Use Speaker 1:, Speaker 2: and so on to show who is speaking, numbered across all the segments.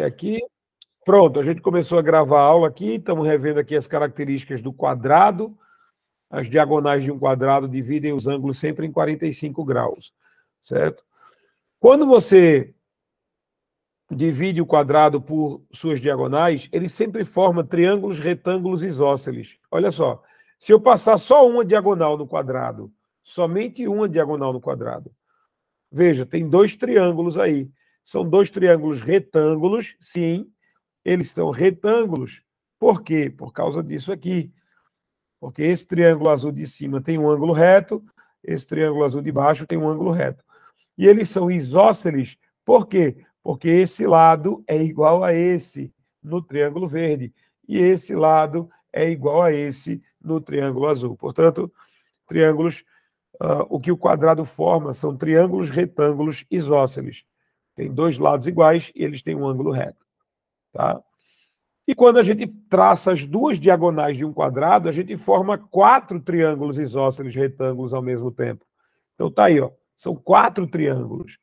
Speaker 1: aqui? Pronto, a gente começou a gravar a aula aqui, estamos revendo aqui as características do quadrado. As diagonais de um quadrado dividem os ângulos sempre em 45 graus, certo? Quando você divide o quadrado por suas diagonais, ele sempre forma triângulos, retângulos e isósceles. Olha só, se eu passar só uma diagonal no quadrado, somente uma diagonal no quadrado, veja, tem dois triângulos aí. São dois triângulos retângulos, sim, eles são retângulos. Por quê? Por causa disso aqui. Porque esse triângulo azul de cima tem um ângulo reto, esse triângulo azul de baixo tem um ângulo reto. E eles são isósceles, por quê? Porque esse lado é igual a esse no triângulo verde e esse lado é igual a esse no triângulo azul. Portanto, triângulos, uh, o que o quadrado forma são triângulos retângulos isósceles tem dois lados iguais e eles têm um ângulo reto. Tá? E quando a gente traça as duas diagonais de um quadrado, a gente forma quatro triângulos isósceles retângulos ao mesmo tempo. Então tá aí, ó, são quatro triângulos.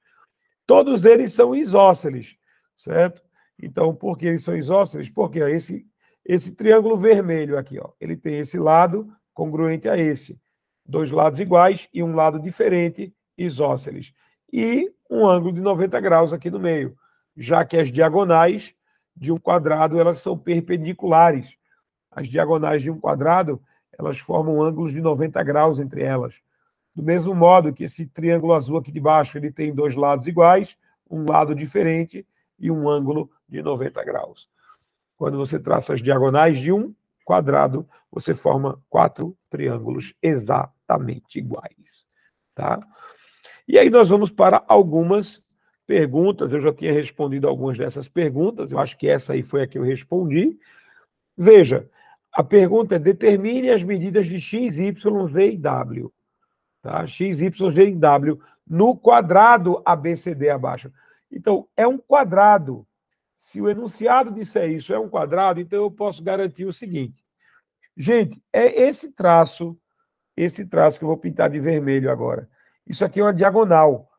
Speaker 1: Todos eles são isósceles, certo? Então, por que eles são isósceles? Porque ó, esse, esse triângulo vermelho aqui, ó, ele tem esse lado congruente a esse. Dois lados iguais e um lado diferente, isósceles e um ângulo de 90 graus aqui no meio, já que as diagonais de um quadrado elas são perpendiculares. As diagonais de um quadrado elas formam ângulos de 90 graus entre elas. Do mesmo modo que esse triângulo azul aqui de baixo ele tem dois lados iguais, um lado diferente e um ângulo de 90 graus. Quando você traça as diagonais de um quadrado, você forma quatro triângulos exatamente iguais. Tá? E aí nós vamos para algumas perguntas. Eu já tinha respondido algumas dessas perguntas, eu acho que essa aí foi a que eu respondi. Veja, a pergunta é: determine as medidas de x, y, z e w. Tá? x, y, z e w no quadrado ABCD abaixo. Então, é um quadrado. Se o enunciado disser isso, é um quadrado, então eu posso garantir o seguinte. Gente, é esse traço, esse traço que eu vou pintar de vermelho agora isso aqui é uma diagonal.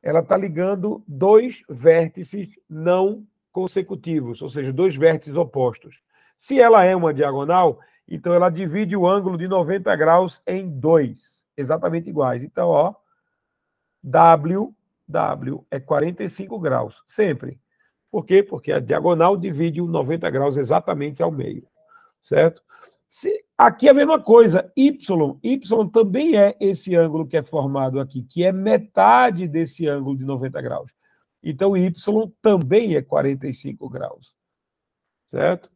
Speaker 1: Ela está ligando dois vértices não consecutivos, ou seja, dois vértices opostos. Se ela é uma diagonal, então ela divide o ângulo de 90 graus em dois, exatamente iguais. Então, ó, W, W é 45 graus, sempre. Por quê? Porque a diagonal divide o 90 graus exatamente ao meio, certo? Aqui é a mesma coisa, y. Y também é esse ângulo que é formado aqui, que é metade desse ângulo de 90 graus. Então, y também é 45 graus. Certo?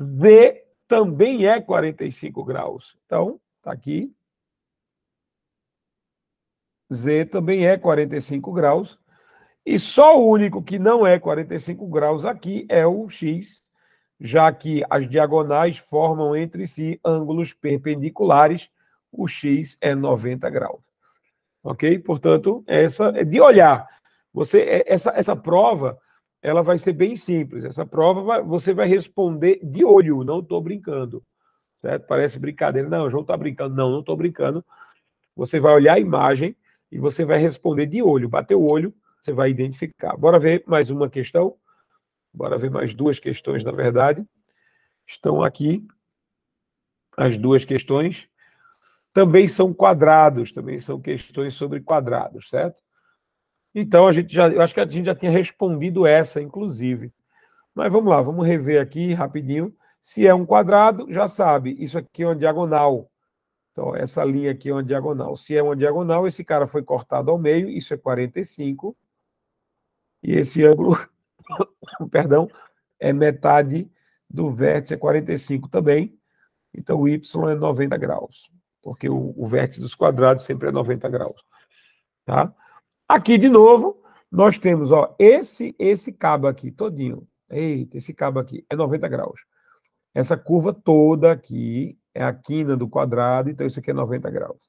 Speaker 1: Z também é 45 graus. Então, está aqui. Z também é 45 graus. E só o único que não é 45 graus aqui é o x já que as diagonais formam entre si ângulos perpendiculares, o x é 90 graus. Ok? Portanto, essa é de olhar. Você é, essa essa prova ela vai ser bem simples. Essa prova vai, você vai responder de olho. Não estou brincando. Certo? Parece brincadeira. Não, o João está brincando. Não, não estou brincando. Você vai olhar a imagem e você vai responder de olho. Bater o olho, você vai identificar. Bora ver mais uma questão. Bora ver mais duas questões, na verdade. Estão aqui as duas questões. Também são quadrados, também são questões sobre quadrados, certo? Então a gente já, eu acho que a gente já tinha respondido essa, inclusive. Mas vamos lá, vamos rever aqui rapidinho. Se é um quadrado, já sabe, isso aqui é uma diagonal. Então, essa linha aqui é uma diagonal. Se é uma diagonal, esse cara foi cortado ao meio, isso é 45. E esse ângulo perdão, é metade do vértice, é 45 também. Então, o Y é 90 graus, porque o, o vértice dos quadrados sempre é 90 graus. Tá? Aqui, de novo, nós temos ó, esse, esse cabo aqui todinho. Eita, esse cabo aqui é 90 graus. Essa curva toda aqui é a quina do quadrado, então isso aqui é 90 graus.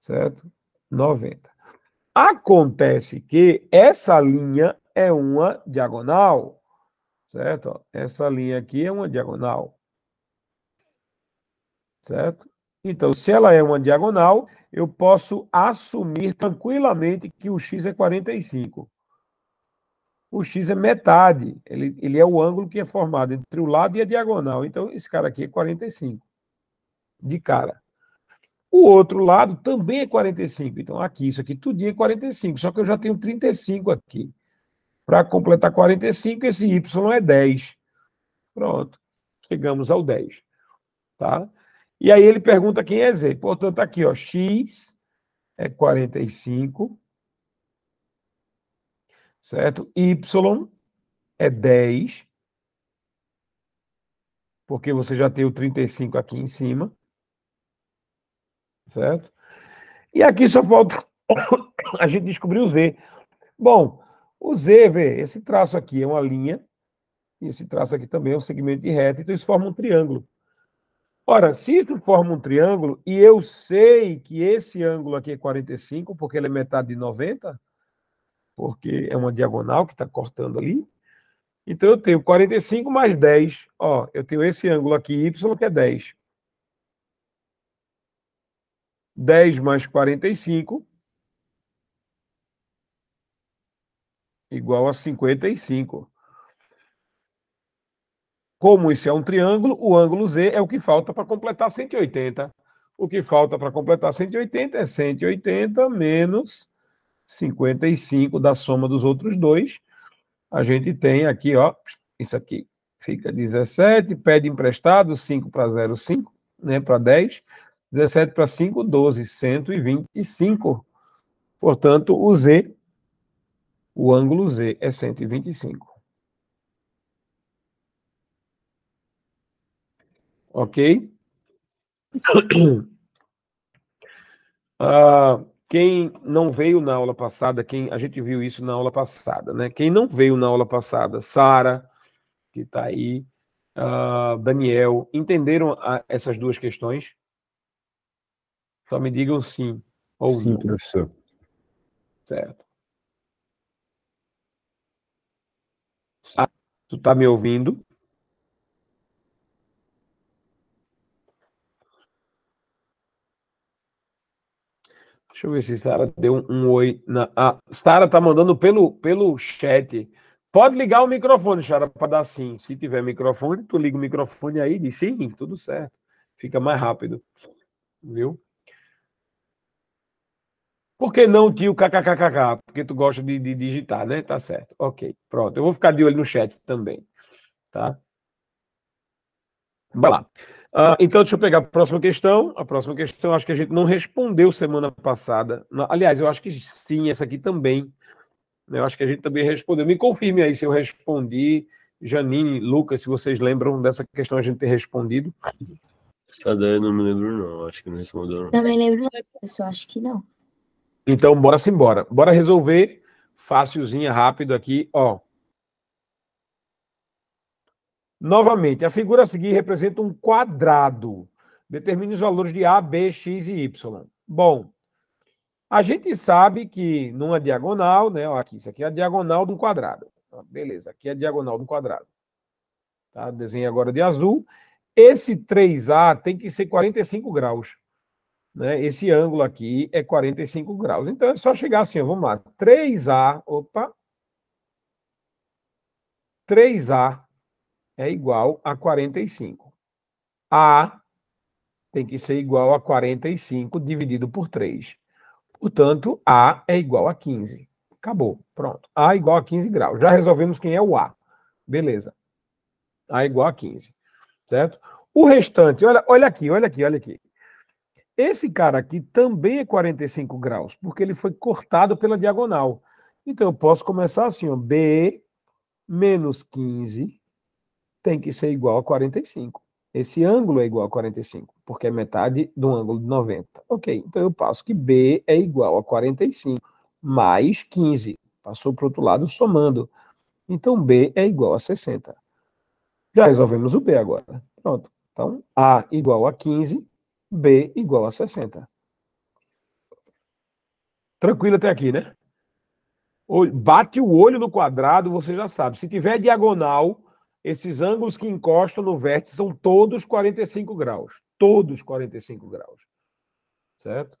Speaker 1: Certo? 90. Acontece que essa linha é uma diagonal, certo? Essa linha aqui é uma diagonal, certo? Então, se ela é uma diagonal, eu posso assumir tranquilamente que o x é 45. O x é metade, ele, ele é o ângulo que é formado entre o lado e a diagonal. Então, esse cara aqui é 45, de cara. O outro lado também é 45. Então, aqui, isso aqui, tudo é 45, só que eu já tenho 35 aqui. Para completar 45, esse Y é 10. Pronto, chegamos ao 10. Tá? E aí ele pergunta quem é Z. Portanto, tá aqui, ó, X é 45, certo? Y é 10, porque você já tem o 35 aqui em cima, certo? E aqui só falta a gente descobriu o Z. Bom, o Z, vê, esse traço aqui é uma linha, e esse traço aqui também é um segmento de reta, então isso forma um triângulo. Ora, se isso forma um triângulo, e eu sei que esse ângulo aqui é 45, porque ele é metade de 90, porque é uma diagonal que está cortando ali, então eu tenho 45 mais 10, ó, eu tenho esse ângulo aqui, Y, que é 10. 10 mais 45, igual a 55. Como isso é um triângulo, o ângulo Z é o que falta para completar 180. O que falta para completar 180 é 180 menos 55 da soma dos outros dois. A gente tem aqui, ó, isso aqui fica 17, pede emprestado 5 para 0,5, né, para 10. 17 para 5, 12, 125. Portanto, o Z o ângulo Z é 125. Ok? Ah, quem não veio na aula passada, quem a gente viu isso na aula passada, né? Quem não veio na aula passada, Sara, que está aí, ah, Daniel, entenderam a, ah, essas duas questões? Só me digam sim ou sim, não. professor. Certo. Ah, tu tá me ouvindo? Deixa eu ver se Sara deu um, um oi. Na... Ah, Sara tá mandando pelo, pelo chat. Pode ligar o microfone, Sara, para dar sim. Se tiver microfone, tu liga o microfone aí e diz sim, tudo certo. Fica mais rápido. Viu? Por que não, tio kkkk? Porque tu gosta de, de, digitar, né? Tá certo. Ok, pronto. Eu vou ficar de olho no chat também. Tá? Vai lá. Uh, então, deixa eu pegar a próxima questão. A próxima questão, acho que a gente não respondeu semana passada. Aliás, eu acho que sim, essa aqui também. Né? Eu acho que a gente também respondeu. Me confirme aí se eu respondi. Janine, Lucas, se vocês lembram dessa questão, a gente ter respondido. Cadê? Não me lembro, não. Acho que não respondeu. Não. Também lembro, não, pessoal. Acho que não. Então, bora se embora. Bora resolver. Fácilzinha, rápido aqui, ó. Novamente, a figura a seguir representa um quadrado. Determine os valores de A, B, X e Y. Bom, a gente sabe que numa diagonal, né? Ó, aqui, isso aqui é a diagonal do quadrado. Ó, beleza, aqui é a diagonal do quadrado. Tá? Desenhei agora de azul. Esse 3A tem que ser 45 graus. Né? Esse ângulo aqui é 45 graus. Então, é só chegar assim, ó, vamos lá. 3A, opa. 3A é igual a 45. A tem que ser igual a 45 dividido por 3. Portanto, A é igual a 15. Acabou. Pronto. A é igual a 15 graus. Já resolvemos quem é o A. Beleza. A é igual a 15. Certo? O restante, olha, olha aqui, olha aqui, olha aqui. Esse cara aqui também é 45 graus, porque ele foi cortado pela diagonal. Então eu posso começar assim, ó, B menos 15 tem que ser igual a 45. Esse ângulo é igual a 45, porque é metade do ângulo de 90. Ok, então eu passo que B é igual a 45 mais 15. Passou para o outro lado somando. Então B é igual a 60. Já resolvemos o B agora. Pronto. Então A igual a 15 B igual a 60. Tranquilo até aqui, né? Bate o olho no quadrado, você já sabe. Se tiver diagonal, esses ângulos que encostam no vértice são todos 45 graus. Todos 45 graus. Certo?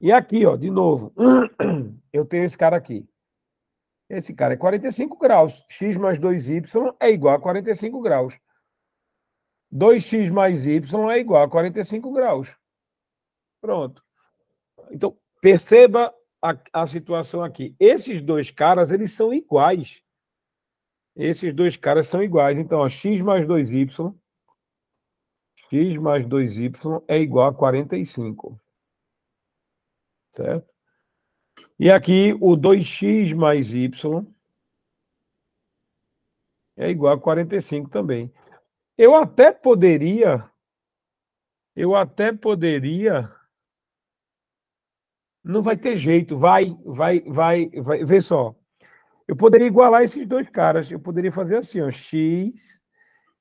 Speaker 1: E aqui, ó, de novo, eu tenho esse cara aqui. Esse cara é 45 graus. X mais 2y é igual a 45 graus. 2x mais y é igual a 45 graus. Pronto. Então, perceba a, a situação aqui. Esses dois caras, eles são iguais. Esses dois caras são iguais. Então, ó, x mais 2y, x mais 2y é igual a 45. Certo? E aqui, o 2x mais y é igual a 45 também. Eu até poderia, eu até poderia. Não vai ter jeito, vai, vai, vai, vai. Vê só. Eu poderia igualar esses dois caras. Eu poderia fazer assim, ó, x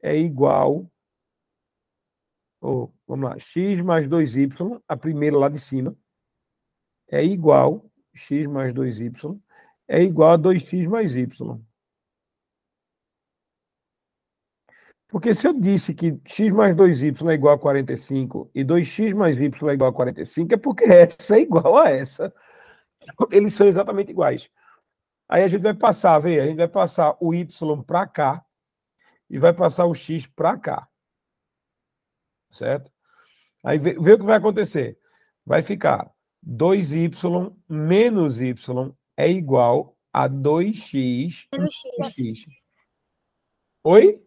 Speaker 1: é igual. Ou, vamos lá, x mais 2y, a primeira lá de cima, é igual, x mais 2y, é igual a 2x mais y. Porque se eu disse que x mais 2y é igual a 45 e 2x mais y é igual a 45, é porque essa é igual a essa. Eles são exatamente iguais. Aí a gente vai passar, vê, a gente vai passar o y para cá e vai passar o x para cá. Certo? Aí vê, vê, o que vai acontecer. Vai ficar 2y menos y é igual a 2x menos x. x. Oi?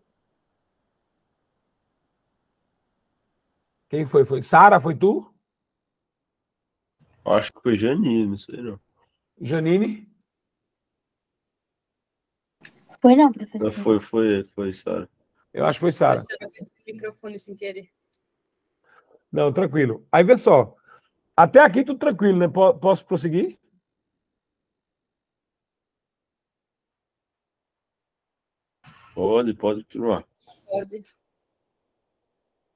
Speaker 1: Quem foi? Foi Sara? Foi tu? Acho que foi Janine, não sei não. Janine? Foi não, professor. Foi, foi, foi, Sara. Eu acho que foi Sara. microfone sem querer. Não, tranquilo. Aí vê só. Até aqui tudo tranquilo, né? Posso prosseguir? Pode, pode continuar. Pode.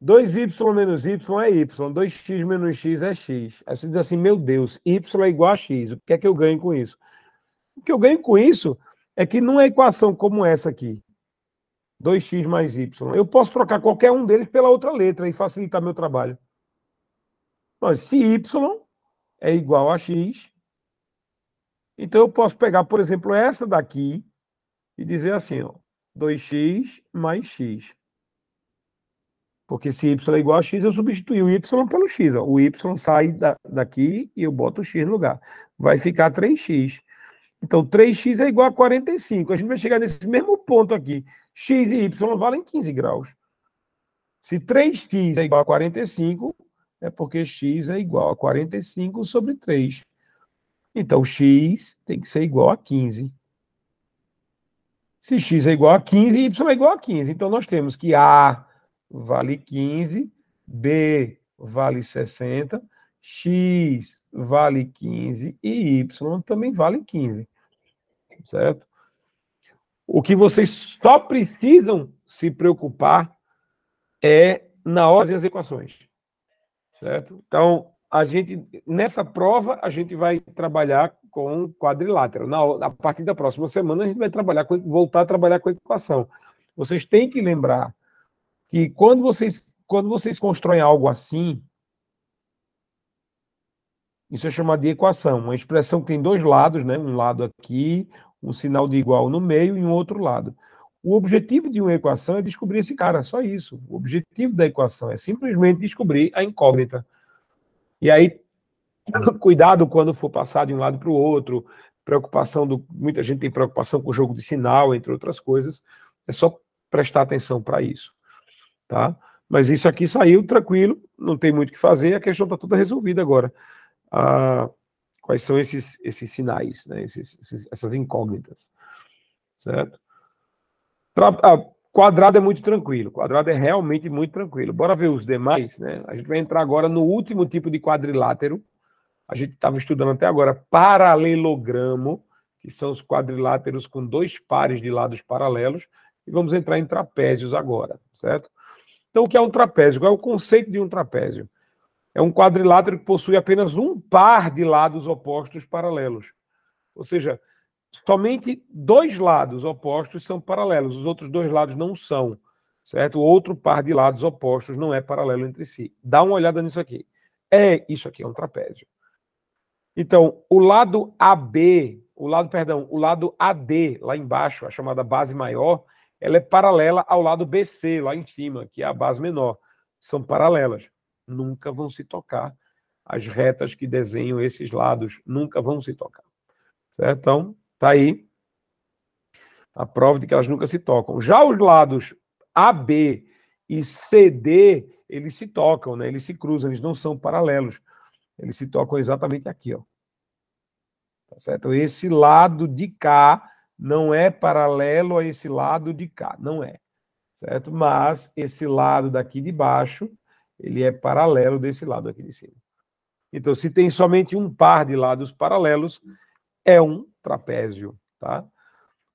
Speaker 1: 2y menos y é y, 2x menos x é x. Aí você diz assim, meu Deus, y é igual a x, o que é que eu ganho com isso? O que eu ganho com isso é que numa é equação como essa aqui, 2x mais y, eu posso trocar qualquer um deles pela outra letra e facilitar meu trabalho. Mas se y é igual a x, então eu posso pegar, por exemplo, essa daqui e dizer assim, ó, 2x mais x. Porque se y é igual a x, eu substituí o y pelo x. Ó. O y sai da, daqui e eu boto o x no lugar. Vai ficar 3x. Então, 3x é igual a 45. A gente vai chegar nesse mesmo ponto aqui. x e y valem 15 graus. Se 3x é igual a 45, é porque x é igual a 45 sobre 3. Então, x tem que ser igual a 15. Se x é igual a 15, y é igual a 15. Então, nós temos que a vale 15, B vale 60, X vale 15 e Y também vale 15. Certo? O que vocês só precisam se preocupar é na hora das equações. Certo? Então, a gente nessa prova a gente vai trabalhar com quadrilátero. Na a partir da próxima semana a gente vai trabalhar com, voltar a trabalhar com equação. Vocês têm que lembrar que quando vocês, quando vocês constroem algo assim, isso é chamado de equação, uma expressão que tem dois lados, né? um lado aqui, um sinal de igual no meio e um outro lado. O objetivo de uma equação é descobrir esse cara, só isso. O objetivo da equação é simplesmente descobrir a incógnita. E aí, cuidado quando for passar de um lado para o outro, preocupação do. Muita gente tem preocupação com o jogo de sinal, entre outras coisas. É só prestar atenção para isso. Tá? Mas isso aqui saiu tranquilo, não tem muito o que fazer, a questão está toda resolvida agora. Ah, quais são esses, esses sinais, né? Esses, esses, essas incógnitas? Certo? quadrado é muito tranquilo, quadrado é realmente muito tranquilo. Bora ver os demais, né? A gente vai entrar agora no último tipo de quadrilátero. A gente estava estudando até agora paralelogramo, que são os quadriláteros com dois pares de lados paralelos, e vamos entrar em trapézios agora, certo? Então, o que é um trapézio? Qual é o conceito de um trapézio? É um quadrilátero que possui apenas um par de lados opostos paralelos. Ou seja, somente dois lados opostos são paralelos, os outros dois lados não são, certo? O outro par de lados opostos não é paralelo entre si. Dá uma olhada nisso aqui. É, isso aqui é um trapézio. Então, o lado AB, o lado, perdão, o lado AD lá embaixo, a chamada base maior, ela é paralela ao lado BC, lá em cima, que é a base menor. São paralelas, nunca vão se tocar. As retas que desenham esses lados nunca vão se tocar. Certo? Então, tá aí a prova de que elas nunca se tocam. Já os lados AB e CD, eles se tocam, né? Eles se cruzam, eles não são paralelos. Eles se tocam exatamente aqui, ó. Tá certo? Esse lado de cá não é paralelo a esse lado de cá, não é, certo? Mas esse lado daqui de baixo, ele é paralelo desse lado aqui de cima. Então, se tem somente um par de lados paralelos, é um trapézio, tá?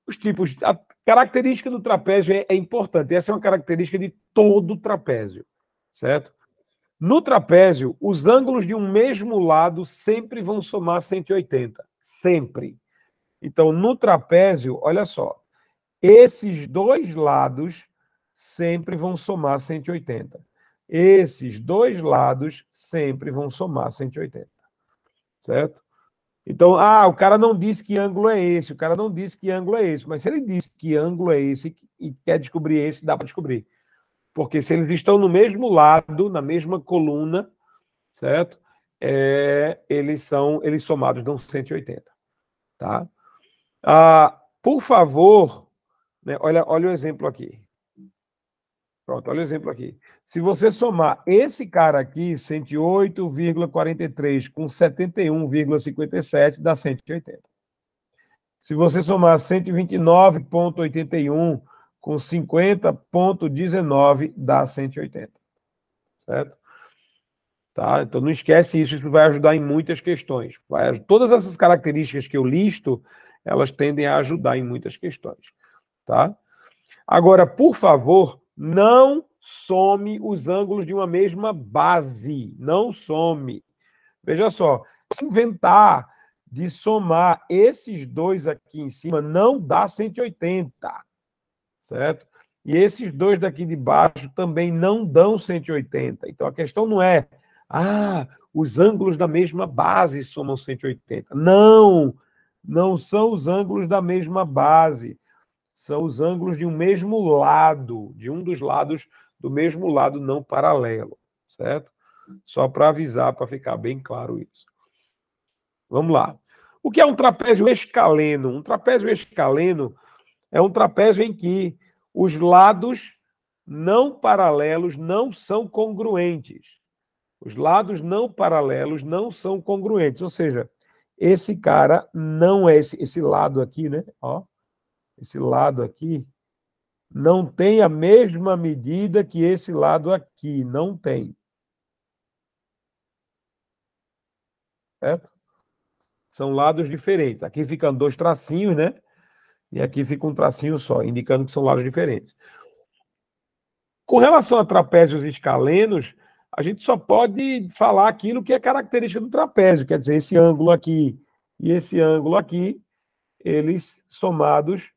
Speaker 1: Os tipos, a característica do trapézio é, é importante. Essa é uma característica de todo trapézio, certo? No trapézio, os ângulos de um mesmo lado sempre vão somar 180. Sempre. Então, no trapézio, olha só, esses dois lados sempre vão somar 180. Esses dois lados sempre vão somar 180. Certo? Então, ah, o cara não disse que ângulo é esse, o cara não disse que ângulo é esse, mas se ele disse que ângulo é esse e quer descobrir esse, dá para descobrir. Porque se eles estão no mesmo lado, na mesma coluna, certo? É, eles são, eles somados dão 180, tá? Ah, por favor, né, olha, olha o exemplo aqui. Pronto, olha o exemplo aqui. Se você somar esse cara aqui, 108,43 com 71,57, dá 180. Se você somar 129,81 com 50,19, dá 180. Certo? Tá? Então não esquece isso, isso vai ajudar em muitas questões. Vai, todas essas características que eu listo elas tendem a ajudar em muitas questões, tá? Agora, por favor, não some os ângulos de uma mesma base, não some. Veja só, se inventar de somar esses dois aqui em cima não dá 180, certo? E esses dois daqui de baixo também não dão 180. Então a questão não é, ah, os ângulos da mesma base somam 180. Não! não são os ângulos da mesma base, são os ângulos de um mesmo lado, de um dos lados do mesmo lado não paralelo, certo? Só para avisar, para ficar bem claro isso. Vamos lá. O que é um trapézio escaleno? Um trapézio escaleno é um trapézio em que os lados não paralelos não são congruentes. Os lados não paralelos não são congruentes, ou seja, esse cara não é esse, esse lado aqui, né? Ó, esse lado aqui não tem a mesma medida que esse lado aqui, não tem. Certo? São lados diferentes. Aqui ficam dois tracinhos, né? E aqui fica um tracinho só, indicando que são lados diferentes. Com relação a trapézios escalenos, a gente só pode falar aquilo que é característica do trapézio, quer dizer, esse ângulo aqui e esse ângulo aqui, eles somados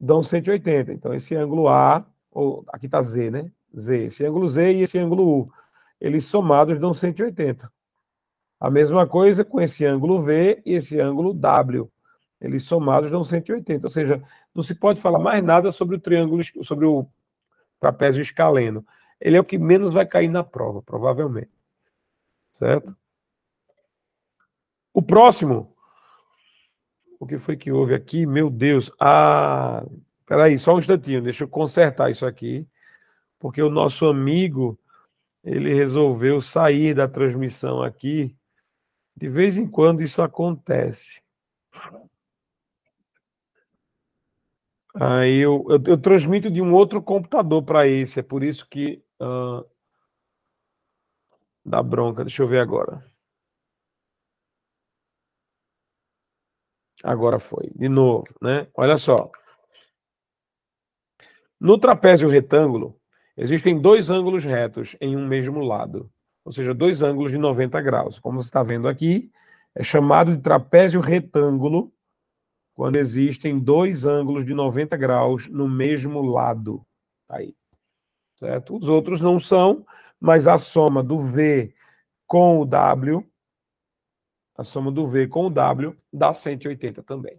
Speaker 1: dão 180. Então, esse ângulo A, ou aqui está Z, né? Z, esse ângulo Z e esse ângulo U, eles somados dão 180. A mesma coisa com esse ângulo V e esse ângulo W. Eles somados dão 180. Ou seja, não se pode falar mais nada sobre o triângulo, sobre o trapézio escaleno ele é o que menos vai cair na prova, provavelmente. Certo? O próximo. O que foi que houve aqui? Meu Deus. Ah, peraí, só um instantinho, deixa eu consertar isso aqui. Porque o nosso amigo, ele resolveu sair da transmissão aqui. De vez em quando isso acontece. Aí eu, eu, eu transmito de um outro computador para esse, é por isso que Uh, ah, da bronca, deixa eu ver agora. Agora foi, de novo, né? Olha só. No trapézio retângulo, existem dois ângulos retos em um mesmo lado, ou seja, dois ângulos de 90 graus. Como você está vendo aqui, é chamado de trapézio retângulo quando existem dois ângulos de 90 graus no mesmo lado. Tá aí certo? Os outros não são, mas a soma do V com o W, a soma do V com o W dá 180 também,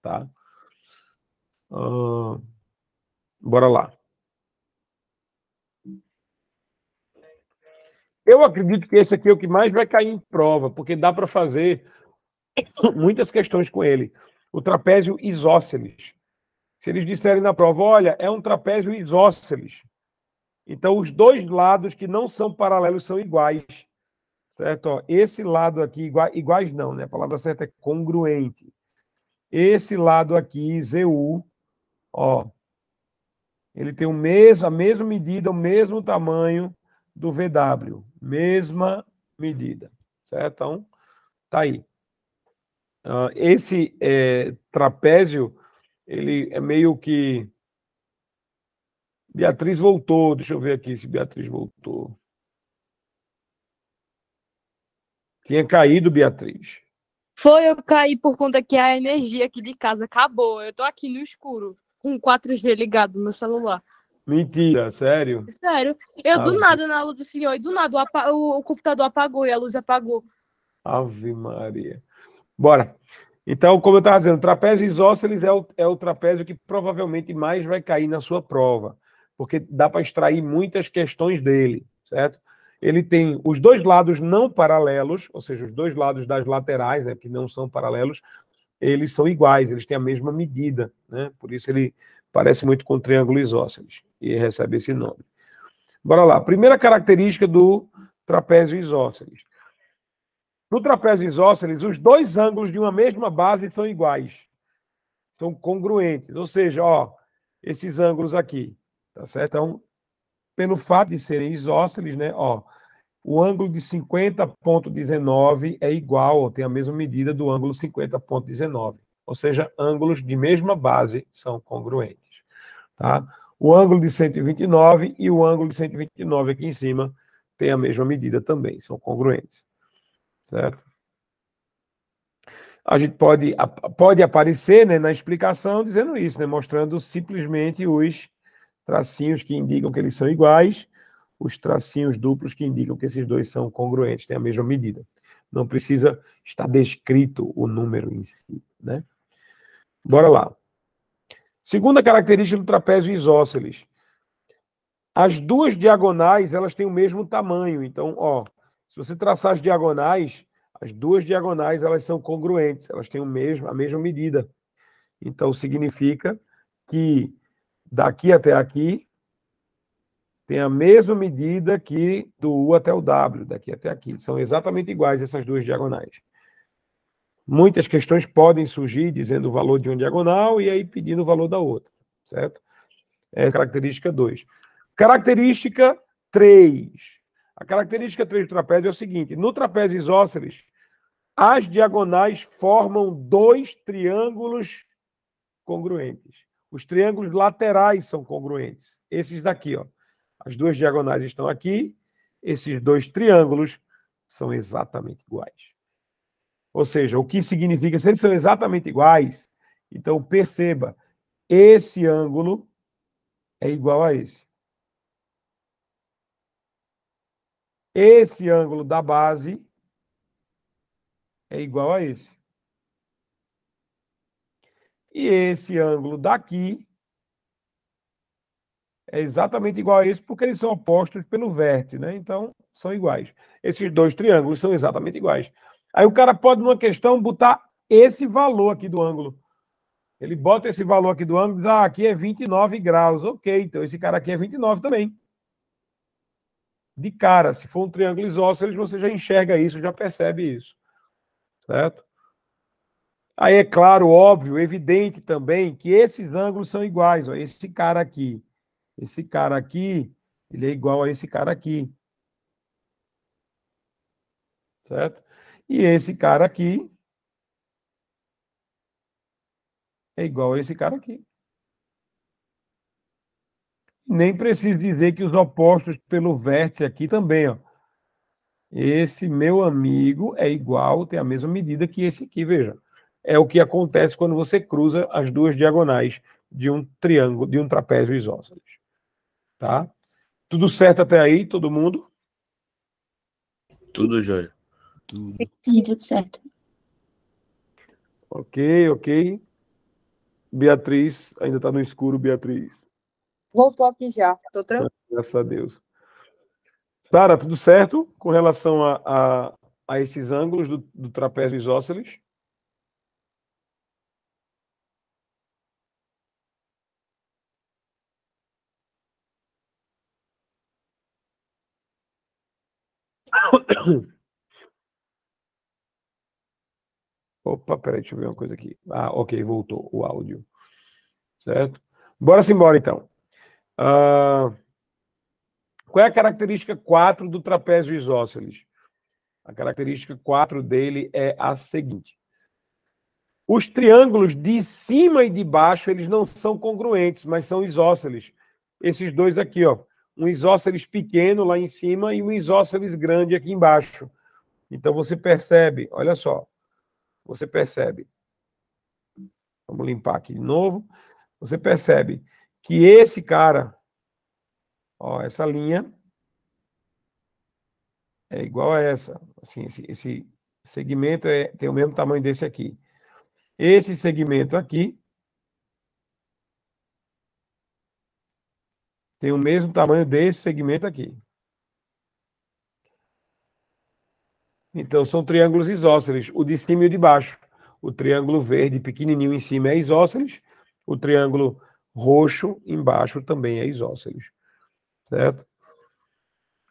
Speaker 1: tá? Uh, bora lá. Eu acredito que esse aqui é o que mais vai cair em prova, porque dá para fazer muitas questões com ele. O trapézio isósceles. Se eles disserem na prova, olha, é um trapézio isósceles. Então, os dois lados que não são paralelos são iguais. Certo? esse lado aqui, iguais não, né? A palavra certa é congruente. Esse lado aqui, ZU, ó, ele tem o mesmo, a mesma medida, o mesmo tamanho do VW. Mesma medida. Certo? Então, tá aí. Esse é, trapézio ele é meio que. Beatriz voltou, deixa eu ver aqui se Beatriz voltou. Tinha caído, Beatriz. Foi, eu caí por conta que a energia aqui de casa acabou. Eu tô aqui no escuro, com 4G ligado no celular. Mentira, sério? Sério. Eu Ave. do nada na aula do senhor, e do nada o, o computador apagou e a luz apagou. Ave Maria. Bora. Então, como eu estava dizendo, o trapézio isósceles é o, é o trapézio que provavelmente mais vai cair na sua prova, porque dá para extrair muitas questões dele, certo? Ele tem os dois lados não paralelos, ou seja, os dois lados das laterais, né, que não são paralelos, eles são iguais, eles têm a mesma medida, né? Por isso ele parece muito com o triângulo isósceles e recebe esse nome. Bora lá. Primeira característica do trapézio isósceles. No trapézio isósceles, os dois ângulos de uma mesma base são iguais, são congruentes. Ou seja, ó, esses ângulos aqui, tá certo? Então, pelo fato de serem isósceles, né? Ó, o ângulo de 50.19 é igual, ou tem a mesma medida do ângulo 50.19. Ou seja, ângulos de mesma base são congruentes, tá? O ângulo de 129 e o ângulo de 129 aqui em cima tem a mesma medida também, são congruentes. Certo? A gente pode, pode aparecer né, na explicação dizendo isso, né, mostrando simplesmente os tracinhos que indicam que eles são iguais, os tracinhos duplos que indicam que esses dois são congruentes, têm a mesma medida. Não precisa estar descrito o número em si. Né? Bora lá. Segunda característica do trapézio isósceles. As duas diagonais, elas têm o mesmo tamanho. Então, ó, se você traçar as diagonais, as duas diagonais elas são congruentes, elas têm o mesmo, a mesma medida. Então significa que daqui até aqui tem a mesma medida que do U até o W, daqui até aqui. São exatamente iguais essas duas diagonais. Muitas questões podem surgir dizendo o valor de uma diagonal e aí pedindo o valor da outra, certo? É característica 2. Característica 3. A característica 3 do trapézio é o seguinte: no trapézio isósceles, as diagonais formam dois triângulos congruentes. Os triângulos laterais são congruentes. Esses daqui, ó. As duas diagonais estão aqui, esses dois triângulos são exatamente iguais. Ou seja, o que significa, se eles são exatamente iguais, então perceba, esse ângulo é igual a esse. Esse ângulo da base é igual a esse. E esse ângulo daqui é exatamente igual a esse, porque eles são opostos pelo vértice, né? Então, são iguais. Esses dois triângulos são exatamente iguais. Aí o cara pode, numa questão, botar esse valor aqui do ângulo. Ele bota esse valor aqui do ângulo e diz, ah, aqui é 29 graus. Ok, então esse cara aqui é 29 também de cara. Se for um triângulo isósceles, você já enxerga isso, já percebe isso. Certo? Aí é claro, óbvio, evidente também que esses ângulos são iguais. Ó. Esse cara aqui, esse cara aqui, ele é igual a esse cara aqui. Certo? E esse cara aqui é igual a esse cara aqui. Nem preciso dizer que os opostos pelo vértice aqui também, ó. Esse meu amigo é igual, tem a mesma medida que esse aqui, veja. É o que acontece quando você cruza as duas diagonais de um triângulo, de um trapézio isósceles. Tá? Tudo certo até aí, todo mundo? Tudo jóia. Tudo. Sim, tudo certo. Ok, ok. Beatriz, ainda está no escuro, Beatriz. Voltou aqui já, estou tranquilo. Graças a Deus. Sara, tudo certo com relação a, a, a esses ângulos do, do trapézio isósceles? Opa, peraí, deixa eu ver uma coisa aqui. Ah, ok, voltou o áudio. Certo? Bora-se embora, então. Ah, qual é a característica 4 do trapézio isósceles? A característica 4 dele é a seguinte. Os triângulos de cima e de baixo, eles não são congruentes, mas são isósceles. Esses dois aqui, ó. Um isósceles pequeno lá em cima e um isósceles grande aqui embaixo. Então você percebe, olha só. Você percebe. Vamos limpar aqui de novo. Você percebe que esse cara, ó, essa linha é igual a essa. Assim, esse, esse segmento é, tem o mesmo tamanho desse aqui. Esse segmento aqui tem o mesmo tamanho desse segmento aqui. Então, são triângulos isósceles, o de cima e o de baixo. O triângulo verde pequenininho em cima é isósceles, o triângulo roxo embaixo também é isósceles, certo?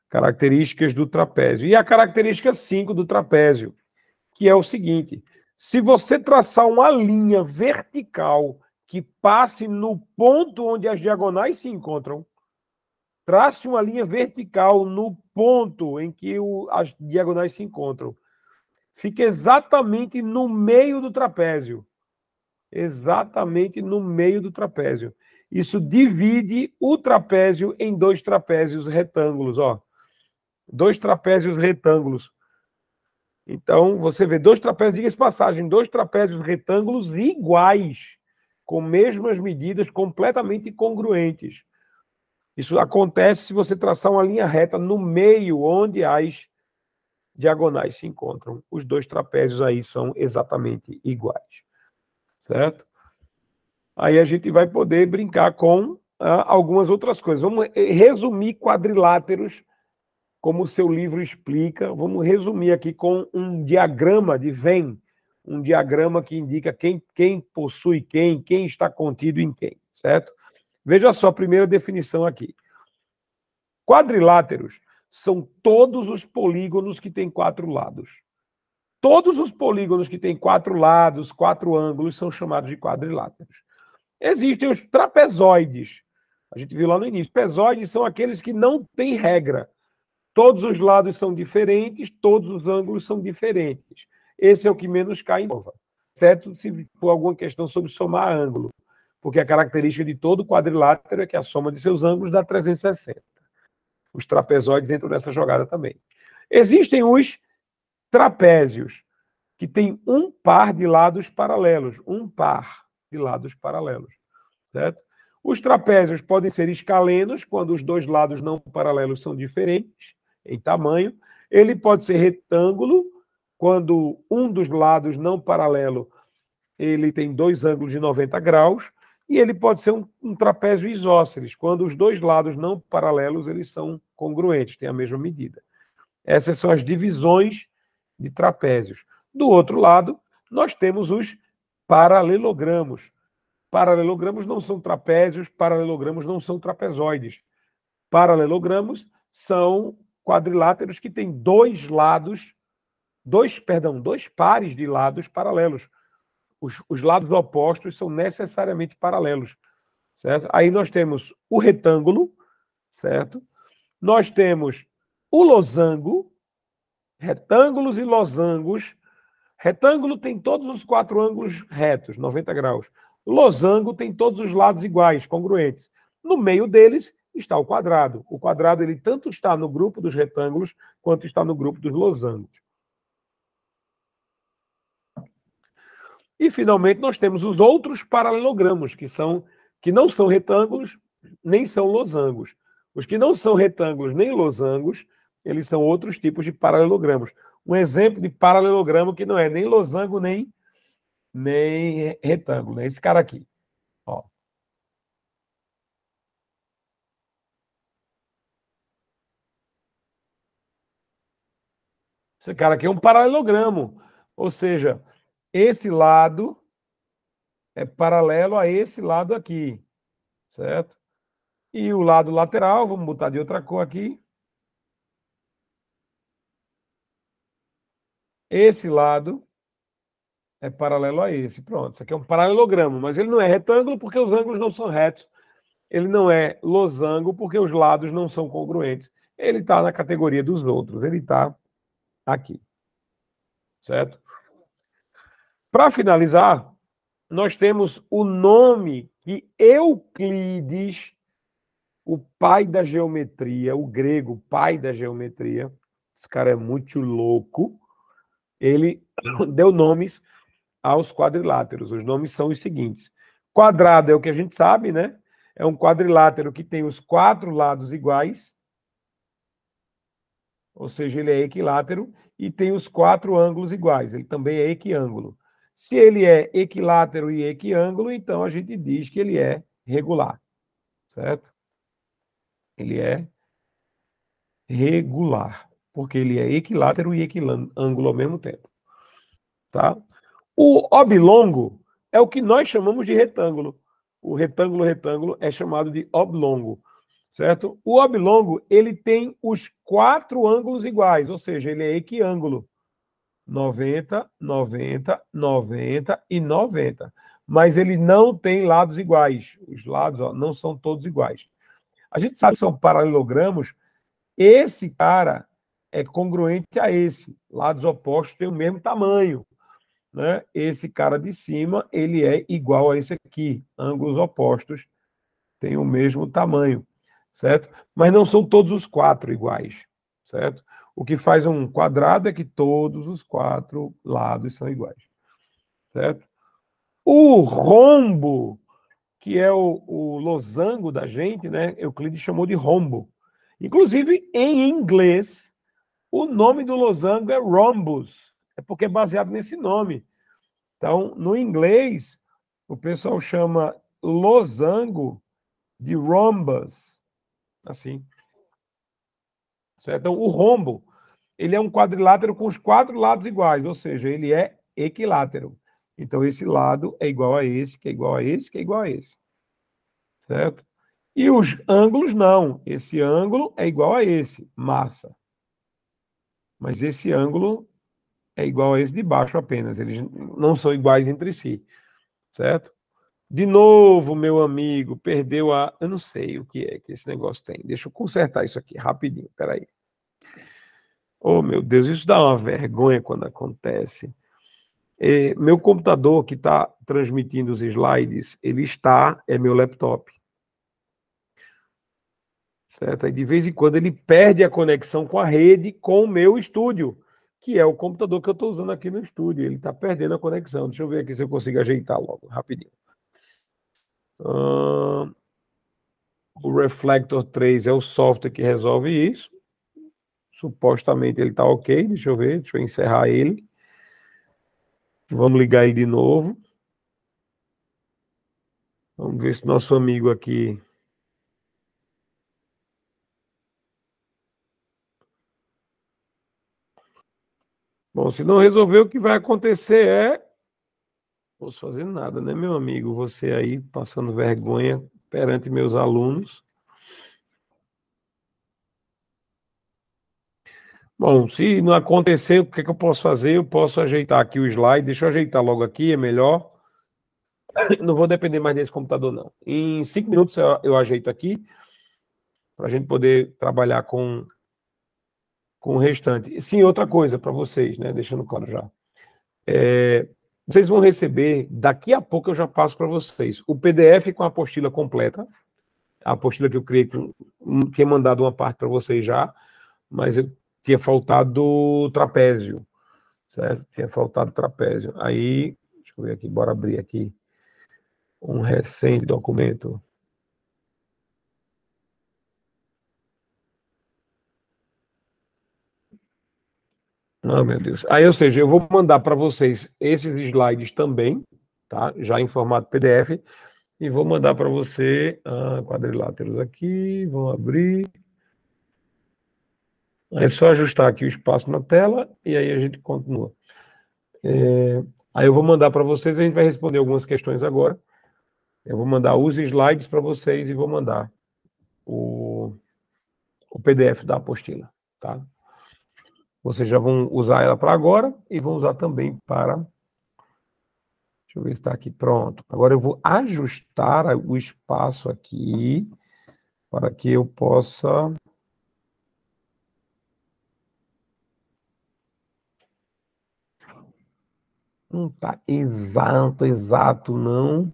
Speaker 1: Características do trapézio. E a característica 5 do trapézio, que é o seguinte: se você traçar uma linha vertical que passe no ponto onde as diagonais se encontram, trace uma linha vertical no ponto em que o, as diagonais se encontram. Fica exatamente no meio do trapézio. Exatamente no meio do trapézio. Isso divide o trapézio em dois trapézios retângulos, ó. Dois trapézios retângulos. Então, você vê dois trapézios, diga-se passagem, dois trapézios retângulos iguais, com mesmas medidas, completamente congruentes. Isso acontece se você traçar uma linha reta no meio onde as diagonais se encontram. Os dois trapézios aí são exatamente iguais. Certo? aí a gente vai poder brincar com ah, algumas outras coisas. Vamos eh, resumir quadriláteros, como o seu livro explica. Vamos resumir aqui com um diagrama de Venn, um diagrama que indica quem, quem possui quem, quem está contido em quem, certo? Veja só a primeira definição aqui. Quadriláteros são todos os polígonos que têm quatro lados. Todos os polígonos que têm quatro lados, quatro ângulos, são chamados de quadriláteros. Existem os trapezoides. A gente viu lá no início. Trapezoides são aqueles que não têm regra. Todos os lados são diferentes, todos os ângulos são diferentes. Esse é o que menos cai em prova, certo se for alguma questão sobre somar ângulo, porque a característica de todo quadrilátero é que a soma de seus ângulos dá 360. Os trapezoides entram nessa jogada também. Existem os trapézios, que têm um par de lados paralelos, um par de lados paralelos. Certo? Os trapézios podem ser escalenos, quando os dois lados não paralelos são diferentes em tamanho. Ele pode ser retângulo, quando um dos lados não paralelo ele tem dois ângulos de 90 graus. E ele pode ser um, um trapézio isósceles, quando os dois lados não paralelos eles são congruentes, têm a mesma medida. Essas são as divisões de trapézios. Do outro lado, nós temos os paralelogramos. Paralelogramos não são trapézios, paralelogramos não são trapezoides. Paralelogramos são quadriláteros que têm dois lados, dois, perdão, dois pares de lados paralelos. Os, os lados opostos são necessariamente paralelos, certo? Aí nós temos o retângulo, certo? Nós temos o losango, retângulos e losangos Retângulo tem todos os quatro ângulos retos, 90 graus. Losango tem todos os lados iguais, congruentes. No meio deles está o quadrado. O quadrado ele tanto está no grupo dos retângulos quanto está no grupo dos losangos. E finalmente nós temos os outros paralelogramos, que são que não são retângulos, nem são losangos. Os que não são retângulos nem losangos eles são outros tipos de paralelogramos. Um exemplo de paralelogramo que não é nem losango, nem, nem retângulo, é né? esse cara aqui. Ó. Esse cara aqui é um paralelogramo, ou seja, esse lado é paralelo a esse lado aqui, certo? E o lado lateral, vamos botar de outra cor aqui, Esse lado é paralelo a esse. Pronto, isso aqui é um paralelogramo, mas ele não é retângulo porque os ângulos não são retos. Ele não é losango porque os lados não são congruentes. Ele está na categoria dos outros, ele está aqui. Certo? Para finalizar, nós temos o nome que Euclides, o pai da geometria, o grego pai da geometria, esse cara é muito louco, ele deu nomes aos quadriláteros. Os nomes são os seguintes: quadrado é o que a gente sabe, né? É um quadrilátero que tem os quatro lados iguais, ou seja, ele é equilátero e tem os quatro ângulos iguais. Ele também é equiângulo. Se ele é equilátero e equiângulo, então a gente diz que ele é regular, certo? Ele é regular porque ele é equilátero e equilângulo ao mesmo tempo. Tá? O oblongo é o que nós chamamos de retângulo. O retângulo retângulo é chamado de oblongo, certo? O oblongo, ele tem os quatro ângulos iguais, ou seja, ele é equiângulo. 90, 90, 90 e 90. Mas ele não tem lados iguais. Os lados ó, não são todos iguais. A gente sabe que são paralelogramos. Esse cara é congruente a esse. Lados opostos têm o mesmo tamanho. Né? Esse cara de cima, ele é igual a esse aqui. Ângulos opostos têm o mesmo tamanho, certo? Mas não são todos os quatro iguais, certo? O que faz um quadrado é que todos os quatro lados são iguais, certo? O rombo, que é o, o losango da gente, né? Euclides chamou de rombo. Inclusive, em inglês, o nome do losango é rhombus, é porque é baseado nesse nome. Então, no inglês, o pessoal chama losango de rhombus, assim. Certo? Então, o rombo, ele é um quadrilátero com os quatro lados iguais, ou seja, ele é equilátero. Então, esse lado é igual a esse, que é igual a esse, que é igual a esse. Certo? E os ângulos não. Esse ângulo é igual a esse, massa. Mas esse ângulo é igual a esse de baixo apenas, eles não são iguais entre si, certo? De novo, meu amigo, perdeu a. Eu não sei o que é que esse negócio tem. Deixa eu consertar isso aqui rapidinho, peraí. Oh, meu Deus, isso dá uma vergonha quando acontece. É, meu computador que está transmitindo os slides, ele está, é meu laptop. Certo? E de vez em quando ele perde a conexão com a rede, com o meu estúdio, que é o computador que eu estou usando aqui no estúdio. Ele está perdendo a conexão. Deixa eu ver aqui se eu consigo ajeitar logo, rapidinho. o Reflector 3 é o software que resolve isso. Supostamente ele está ok. Deixa eu ver, deixa eu encerrar ele. Vamos ligar ele de novo. Vamos ver se nosso amigo aqui Bom, se não resolver, o que vai acontecer é. Não posso fazer nada, né, meu amigo? Você aí passando vergonha perante meus alunos. Bom, se não acontecer, o que, é que eu posso fazer? Eu posso ajeitar aqui o slide. Deixa eu ajeitar logo aqui, é melhor. Não vou depender mais desse computador, não. Em cinco minutos eu ajeito aqui, para a gente poder trabalhar com com o restante. Sim, outra coisa para vocês, né? Deixando claro já. É, vocês vão receber, daqui a pouco eu já passo para vocês, o PDF com a apostila completa. A apostila que eu criei, que hum, tinha mandado uma parte para vocês já, mas eu tinha faltado trapézio, certo? Tinha faltado trapézio. Aí, deixa eu ver aqui, bora abrir aqui um recente documento. Ah, meu Deus. Aí, ou seja, eu vou mandar para vocês esses slides também, tá? Já em formato PDF. E vou mandar para você ah, quadriláteros aqui. Vão abrir. Aí é só ajustar aqui o espaço na tela e aí a gente continua. É, aí eu vou mandar para vocês, a gente vai responder algumas questões agora. Eu vou mandar os slides para vocês e vou mandar o, o PDF da apostila, tá? Vocês já vão usar ela para agora e vão usar também para. Deixa eu ver se está aqui. Pronto. Agora eu vou ajustar o espaço aqui para que eu possa. Não está exato, exato, não,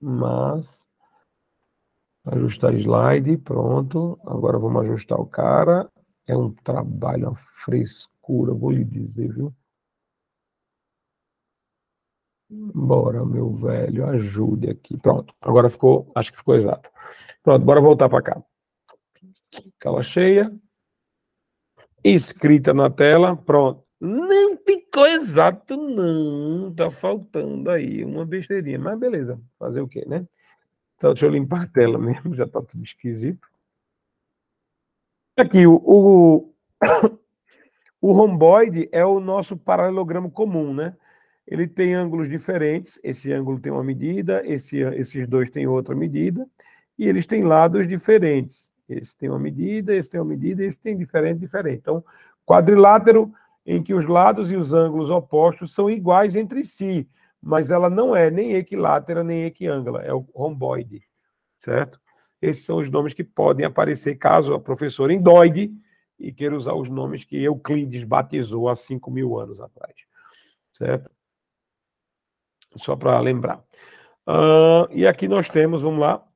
Speaker 1: mas ajustar slide, pronto. Agora vamos ajustar o cara. É um trabalho, uma frescura, vou lhe dizer, viu? Bora, meu velho, ajude aqui. Pronto, agora ficou, acho que ficou exato. Pronto, bora voltar para cá. Tela cheia. Escrita na tela, pronto. Não ficou exato, não. Tá faltando aí uma besteirinha, mas beleza, fazer o quê, né? Então, deixa eu limpar a tela mesmo, já tá tudo esquisito. Aqui, o, o, o romboide é o nosso paralelogramo comum, né? Ele tem ângulos diferentes, esse ângulo tem uma medida, esse, esses dois têm outra medida, e eles têm lados diferentes. Esse tem uma medida, esse tem uma medida, esse tem diferente, diferente. Então, quadrilátero em que os lados e os ângulos opostos são iguais entre si, mas ela não é nem equilátera nem equiângula, é o romboide, certo? Esses são os nomes que podem aparecer caso a professora endoide e queira usar os nomes que Euclides batizou há 5 mil anos atrás. Certo? Só para lembrar. Uh, e aqui nós temos, vamos lá,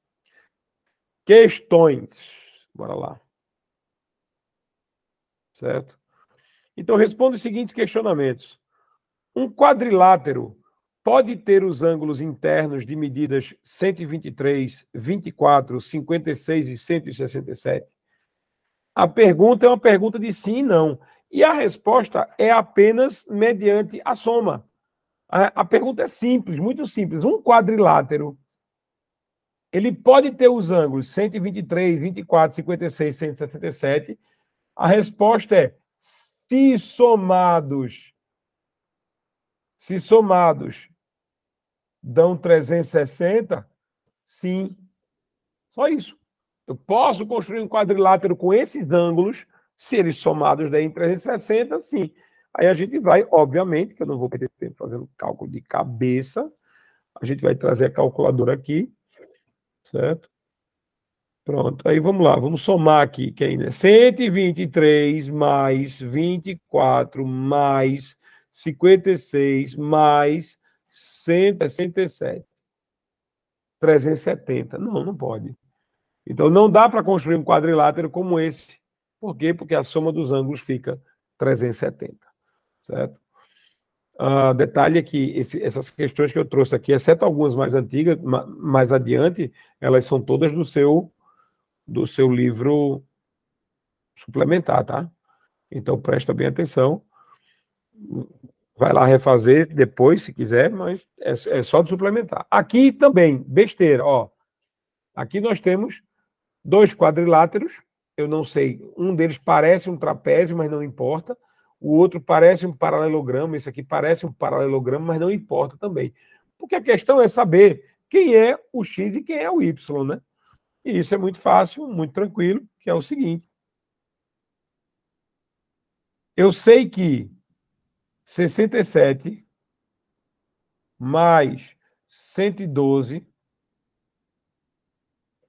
Speaker 1: questões. Bora lá. Certo? Então, responda os seguintes questionamentos. Um quadrilátero pode ter os ângulos internos de medidas 123, 24, 56 e 167? A pergunta é uma pergunta de sim e não. E a resposta é apenas mediante a soma. A, a pergunta é simples, muito simples. Um quadrilátero, ele pode ter os ângulos 123, 24, 56, 167. A resposta é se somados se somados dão 360? Sim. Só isso. Eu posso construir um quadrilátero com esses ângulos, se eles somados daí em 360, sim. Aí a gente vai, obviamente, que eu não vou perder tempo fazendo cálculo de cabeça, a gente vai trazer a calculadora aqui, certo? Pronto, aí vamos lá, vamos somar aqui, que ainda é 123 mais 24 mais 56 mais 167. 370. Não, não pode. Então não dá para construir um quadrilátero como esse. Por quê? Porque a soma dos ângulos fica 370. Certo? Uh, detalhe é que esse, essas questões que eu trouxe aqui, exceto algumas mais antigas, ma, mais adiante, elas são todas do seu do seu livro suplementar, tá? Então presta bem atenção vai lá refazer depois, se quiser, mas é, é, só de suplementar. Aqui também, besteira, ó. Aqui nós temos dois quadriláteros, eu não sei, um deles parece um trapézio, mas não importa. O outro parece um paralelogramo, esse aqui parece um paralelogramo, mas não importa também. Porque a questão é saber quem é o X e quem é o Y, né? E isso é muito fácil, muito tranquilo, que é o seguinte. Eu sei que 67 mais 112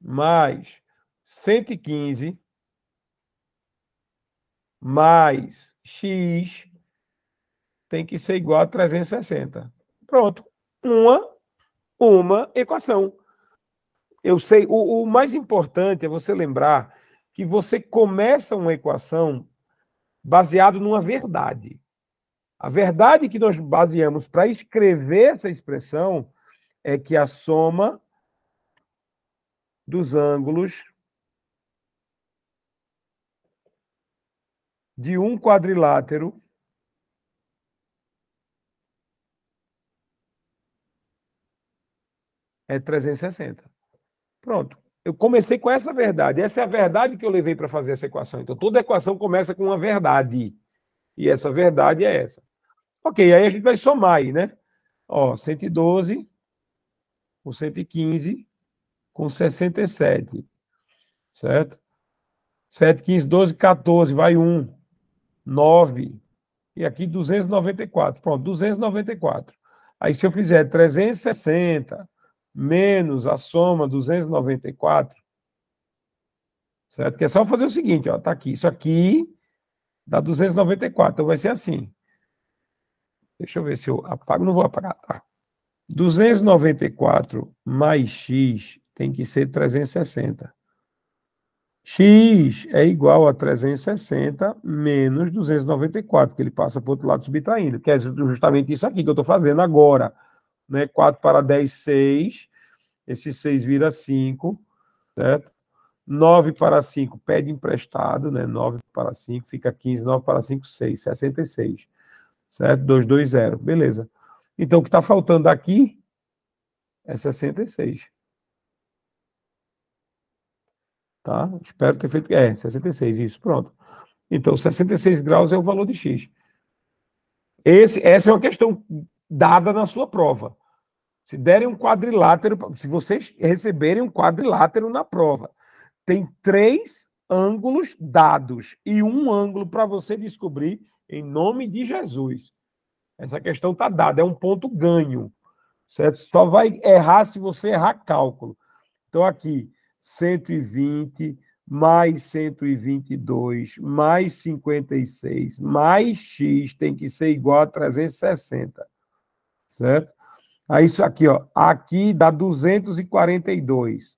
Speaker 1: mais 115 mais x tem que ser igual a 360. Pronto. Uma, uma equação. Eu sei, o, o mais importante é você lembrar que você começa uma equação baseado numa verdade. A verdade que nós baseamos para escrever essa expressão é que a soma dos ângulos de um quadrilátero é 360. Pronto. Eu comecei com essa verdade. Essa é a verdade que eu levei para fazer essa equação. Então, toda equação começa com uma verdade. E essa verdade é essa. Ok, aí a gente vai somar aí, né? Ó, 112 com 115 com 67, certo? 7, 15, 12, 14, vai 1, 9, e aqui 294, pronto, 294. Aí se eu fizer 360 menos a soma 294, certo? Que é só fazer o seguinte, ó, tá aqui, isso aqui dá 294, então vai ser assim. Deixa eu ver se eu apago. Não vou apagar, tá? 294 mais x tem que ser 360. x é igual a 360 menos 294, que ele passa para o outro lado subtraindo, que é justamente isso aqui que eu estou fazendo agora. Né? 4 para 10, 6. Esse 6 vira 5, certo? 9 para 5 pede emprestado, né? 9 para 5 fica 15, 9 para 5, 6, 66 certo? 220, beleza. Então, o que está faltando aqui é 66. Tá? Espero ter feito. É, 66, isso, pronto. Então, 66 graus é o valor de x. Esse, essa é uma questão dada na sua prova. Se derem um quadrilátero, se vocês receberem um quadrilátero na prova, tem três ângulos dados e um ângulo para você descobrir em nome de Jesus. Essa questão está dada, é um ponto ganho. Certo? Só vai errar se você errar cálculo. Então, aqui, 120 mais 122 mais 56 mais x tem que ser igual a 360. Certo? Aí, isso aqui, ó, aqui dá 242.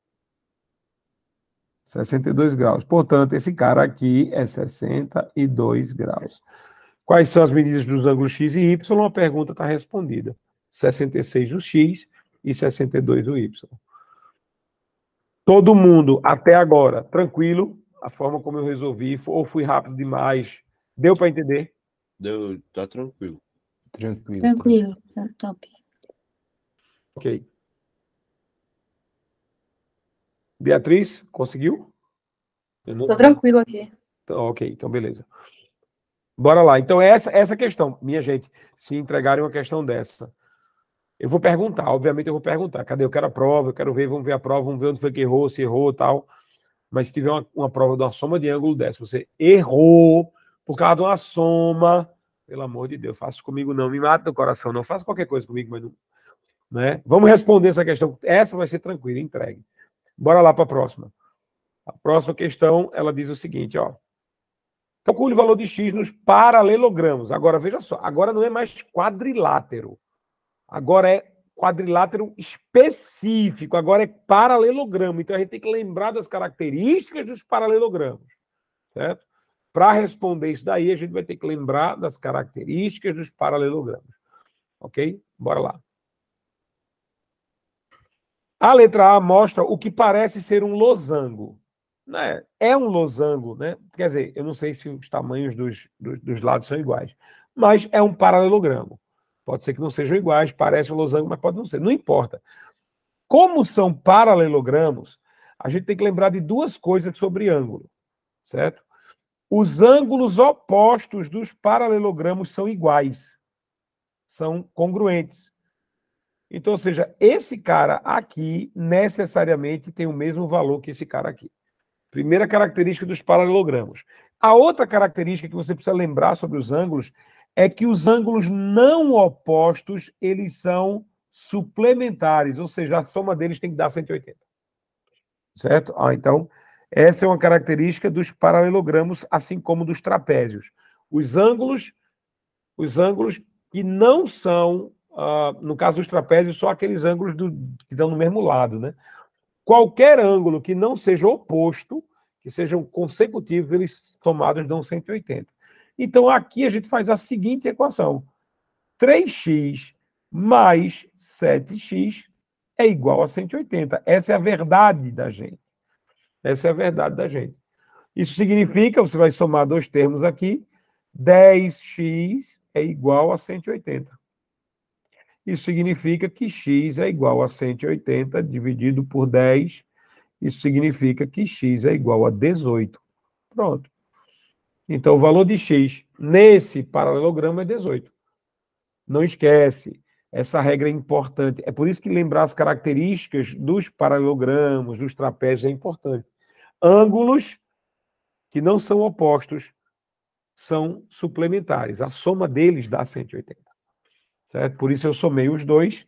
Speaker 1: 62 graus. Portanto, esse cara aqui é 62 graus. Quais são as medidas dos ângulos X e Y? A pergunta está respondida. 66 do X e 62 do Y. Todo mundo, até agora, tranquilo? A forma como eu resolvi, ou fui rápido demais? Deu para entender? Deu, tá tranquilo. Tranquilo. Tranquilo, tá top. Ok. Beatriz, conseguiu? Estou não... tranquilo aqui. Então, ok, então beleza. Bora lá. Então, essa essa questão, minha gente, se entregarem uma questão dessa. Eu vou perguntar, obviamente eu vou perguntar. Cadê? Eu quero a prova, eu quero ver, vamos ver a prova, vamos ver onde foi que errou, se errou tal. Mas se tiver uma, uma prova de uma soma de ângulo dessa, você errou por causa de uma soma, pelo amor de Deus, faça comigo não, me mata do coração, não faça qualquer coisa comigo, mas não. Né? Vamos responder essa questão. Essa vai ser tranquila, entregue. Bora lá para a próxima. A próxima questão, ela diz o seguinte, ó. Calcule o valor de x nos paralelogramos. Agora, veja só, agora não é mais quadrilátero. Agora é quadrilátero específico, agora é paralelogramo. Então, a gente tem que lembrar das características dos paralelogramos, certo? Para responder isso daí, a gente vai ter que lembrar das características dos paralelogramas. Ok? Bora lá. A letra A mostra o que parece ser um losango. Né? É um losango, né? Quer dizer, eu não sei se os tamanhos dos, dos, dos, lados são iguais, mas é um paralelogramo. Pode ser que não sejam iguais, parece um losango, mas pode não ser. Não importa. Como são paralelogramos, a gente tem que lembrar de duas coisas sobre ângulo, certo? Os ângulos opostos dos paralelogramos são iguais, são congruentes. Então, ou seja, esse cara aqui necessariamente tem o mesmo valor que esse cara aqui. Primeira característica dos paralelogramos. A outra característica que você precisa lembrar sobre os ângulos é que os ângulos não opostos, eles são suplementares, ou seja, a soma deles tem que dar 180. Certo? Ah, então, essa é uma característica dos paralelogramos, assim como dos trapézios. Os ângulos, os ângulos que não são Uh, no caso dos trapézios, só aqueles ângulos do, que dão no mesmo lado, né? Qualquer ângulo que não seja oposto, que sejam consecutivos, eles somados dão 180. Então, aqui a gente faz a seguinte equação. 3x mais 7x é igual a 180. Essa é a verdade da gente. Essa é a verdade da gente. Isso significa, você vai somar dois termos aqui, 10x é igual a 180. Isso significa que x é igual a 180 dividido por 10. Isso significa que x é igual a 18. Pronto. Então, o valor de x nesse paralelogramo é 18. Não esquece, essa regra é importante. É por isso que lembrar as características dos paralelogramos, dos trapézios é importante. Ângulos que não são opostos são suplementares. A soma deles dá 180. Certo? Por isso eu somei os dois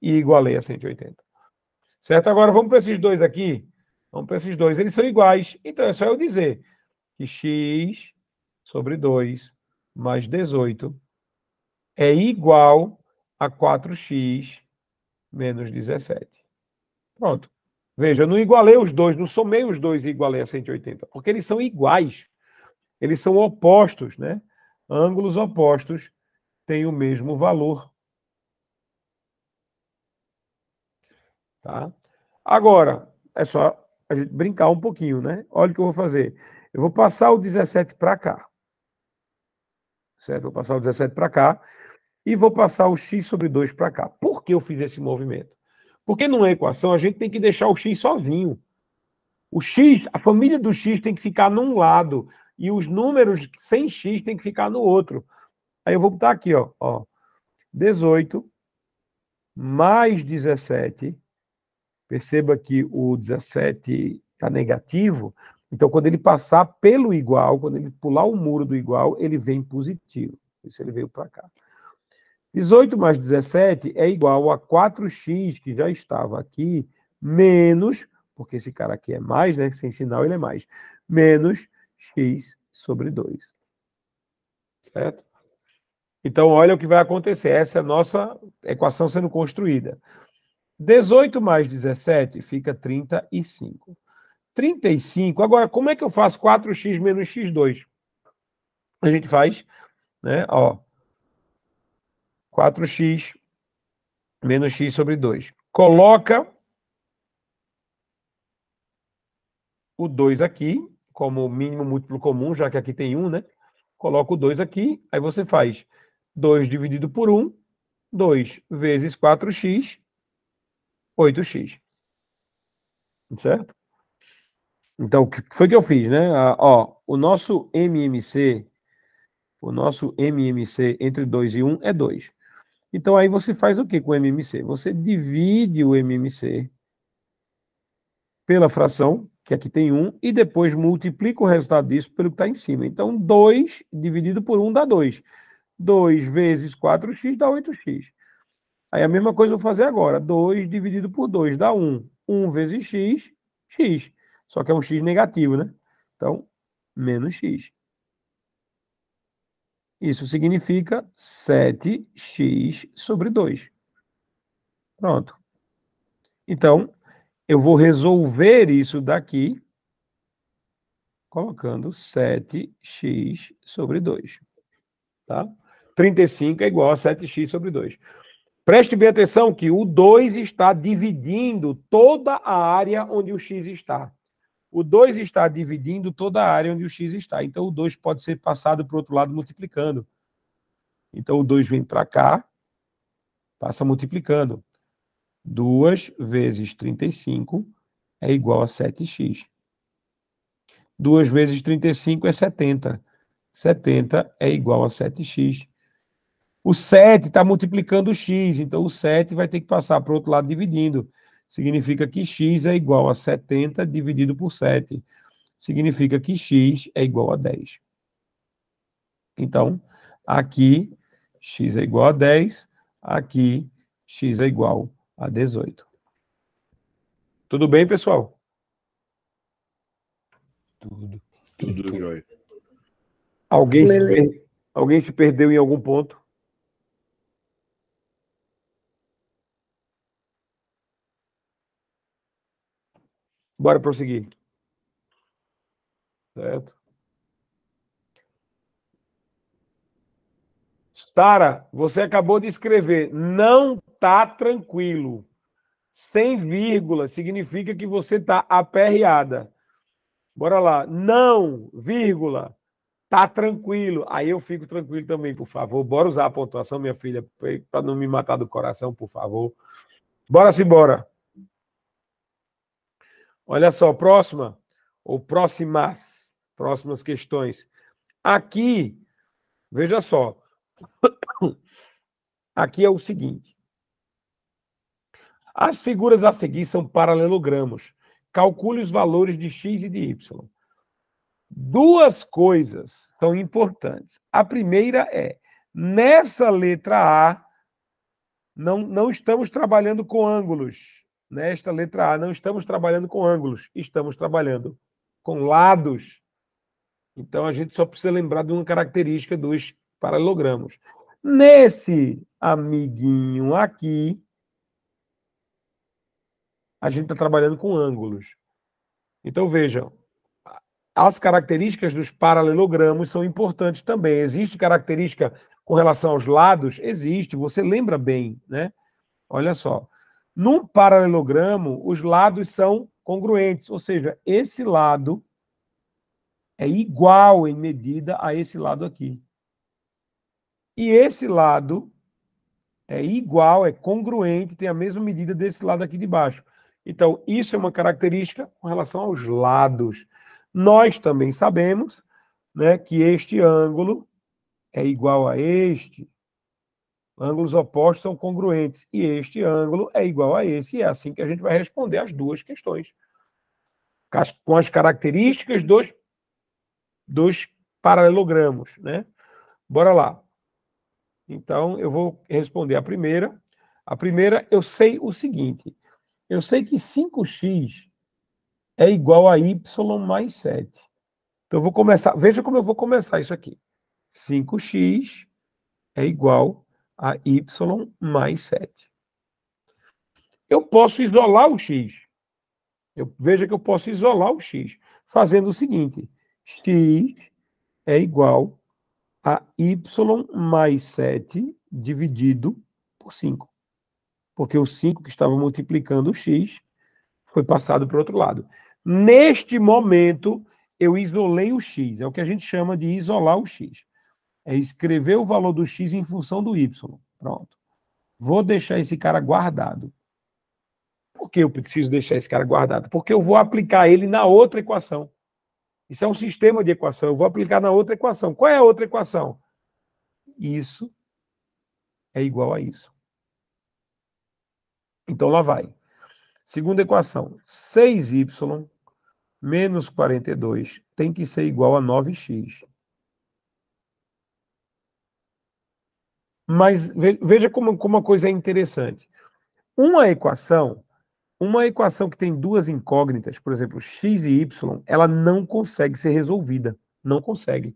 Speaker 1: e igualei a 180. Certo? Agora vamos para esses dois aqui. Vamos para esses dois. Eles são iguais. Então é só eu dizer que x sobre 2 mais 18 é igual a 4x menos 17. Pronto. Veja, eu não igualei os dois, não somei os dois e igualei a 180, porque eles são iguais. Eles são opostos, né? Ângulos opostos tem o mesmo valor. Tá? Agora, é só a gente brincar um pouquinho, né? Olha o que eu vou fazer. Eu vou passar o 17 para cá. Certo? Vou passar o 17 para cá e vou passar o x sobre 2 para cá. Por que eu fiz esse movimento? Porque numa equação a gente tem que deixar o x sozinho. O x, a família do x tem que ficar num lado e os números sem x tem que ficar no outro. Aí eu vou botar aqui, ó, ó 18 mais 17. Perceba que o 17 está negativo. Então, quando ele passar pelo igual, quando ele pular o muro do igual, ele vem positivo. isso ele veio para cá. 18 mais 17 é igual a 4x, que já estava aqui, menos, porque esse cara aqui é mais, né? Sem sinal ele é mais, menos x sobre 2. Certo? Então, olha o que vai acontecer. Essa é a nossa equação sendo construída. 18 mais 17 fica 35. 35. Agora, como é que eu faço 4x menos x2? A gente faz, né? Ó, 4x menos x sobre 2. Coloca o 2 aqui, como mínimo múltiplo comum, já que aqui tem 1, né? Coloca o 2 aqui, aí você faz 2 dividido por 1, 2 vezes 4x, 8x. Certo? Então, o que foi que eu fiz, né? Ah, ó, o nosso MMC, o nosso MMC entre 2 e 1 é 2. Então, aí você faz o que com o MMC? Você divide o MMC pela fração, que aqui tem 1, e depois multiplica o resultado disso pelo que está em cima. Então, 2 dividido por 1 dá 2. 2 vezes 4x dá 8x. Aí a mesma coisa eu vou fazer agora. 2 dividido por 2 dá 1. 1 vezes x, x. Só que é um x negativo, né? Então, menos x. Isso significa 7x sobre 2. Pronto. Então, eu vou resolver isso daqui colocando 7x sobre 2. Tá? 35 é igual a 7x sobre 2. Preste bem atenção que o 2 está dividindo toda a área onde o x está. O 2 está dividindo toda a área onde o x está. Então, o 2 pode ser passado para o outro lado multiplicando. Então, o 2 vem para cá, passa multiplicando. 2 vezes 35 é igual a 7x. 2 vezes 35 é 70. 70 é igual a 7x. O 7 está multiplicando o x, então o 7 vai ter que passar para o outro lado dividindo. Significa que x é igual a 70 dividido por 7. Significa que x é igual a 10. Então, aqui x é igual a 10, aqui x é igual a 18. Tudo bem, pessoal? Tudo. Tudo jóia. Alguém Alguém se perdeu em algum ponto? Bora prosseguir. Certo? Sara, você acabou de escrever, não tá tranquilo. Sem vírgula significa que você tá aperreada. Bora lá. Não, vírgula, tá tranquilo. Aí eu fico tranquilo também, por favor. Bora usar a pontuação, minha filha, para não me matar do coração, por favor. Bora se bora. Olha só, próxima, ou próximas, próximas questões. Aqui, veja só. Aqui é o seguinte. As figuras a seguir são paralelogramos. Calcule os valores de x e de y. Duas coisas são importantes. A primeira é, nessa letra A, não, não estamos trabalhando com ângulos nesta letra A. Não estamos trabalhando com ângulos, estamos trabalhando com lados. Então a gente só precisa lembrar de uma característica dos paralelogramos. Nesse amiguinho aqui, a gente está trabalhando com ângulos. Então vejam, as características dos paralelogramos são importantes também. Existe característica com relação aos lados? Existe, você lembra bem, né? Olha só. Num paralelogramo, os lados são congruentes, ou seja, esse lado é igual em medida a esse lado aqui. E esse lado é igual, é congruente, tem a mesma medida desse lado aqui de baixo. Então, isso é uma característica com relação aos lados. Nós também sabemos né, que este ângulo é igual a este Ângulos opostos são congruentes e este ângulo é igual a esse, e é assim que a gente vai responder as duas questões. Com as características dos, dos paralelogramos, né? Bora lá. Então, eu vou responder a primeira. A primeira, eu sei o seguinte: eu sei que 5x é igual a y mais 7. Então, eu vou começar. Veja como eu vou começar isso aqui. 5x é igual a y mais 7. Eu posso isolar o x. Eu, veja que eu posso isolar o x fazendo o seguinte: x é igual a y mais 7 dividido por 5. Porque o 5 que estava multiplicando o x foi passado para o outro lado. Neste momento, eu isolei o x, é o que a gente chama de isolar o x é escrever o valor do x em função do y. Pronto. Vou deixar esse cara guardado. Por que eu preciso deixar esse cara guardado? Porque eu vou aplicar ele na outra equação. Isso é um sistema de equação. Eu vou aplicar na outra equação. Qual é a outra equação? Isso é igual a isso. Então lá vai. Segunda equação. 6y menos 42 tem que ser igual a 9x. Mas veja como, como uma coisa é interessante. Uma equação, uma equação que tem duas incógnitas, por exemplo, x e y, ela não consegue ser resolvida. Não consegue.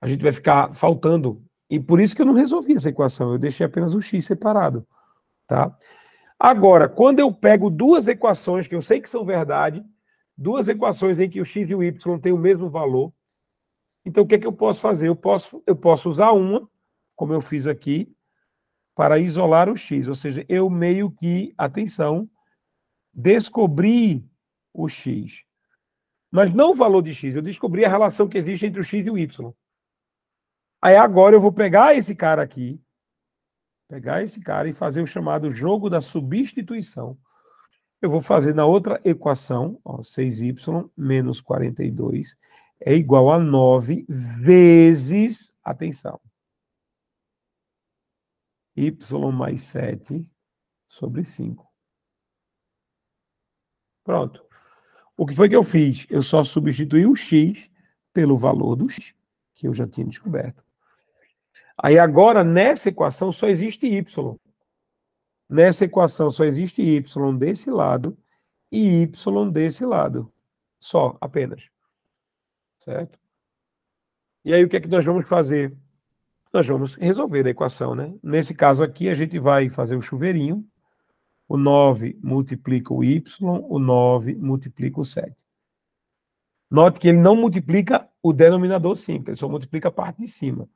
Speaker 1: A gente vai ficar faltando. E por isso que eu não resolvi essa equação. Eu deixei apenas o x separado. Tá? Agora, quando eu pego duas equações que eu sei que são verdade, duas equações em que o x e o y têm o mesmo valor, então o que é que eu posso fazer? Eu posso, eu posso usar uma como eu fiz aqui, para isolar o x. Ou seja, eu meio que, atenção, descobri o x. Mas não o valor de x, eu descobri a relação que existe entre o x e o y. Aí agora eu vou pegar esse cara aqui, pegar esse cara e fazer o chamado jogo da substituição. Eu vou fazer na outra equação, ó, 6y menos 42 é igual a 9 vezes, atenção, y mais 7 sobre 5. Pronto. O que foi que eu fiz? Eu só substituí o x pelo valor do x, que eu já tinha descoberto. Aí agora, nessa equação, só existe y. Nessa equação só existe y desse lado e y desse lado. Só, apenas. Certo? E aí o que é que nós vamos fazer? nós vamos resolver a equação, né? Nesse caso aqui, a gente vai fazer o chuveirinho, o 9 multiplica o y, o 9 multiplica o 7. Note que ele não multiplica o denominador simples, ele só multiplica a parte de cima.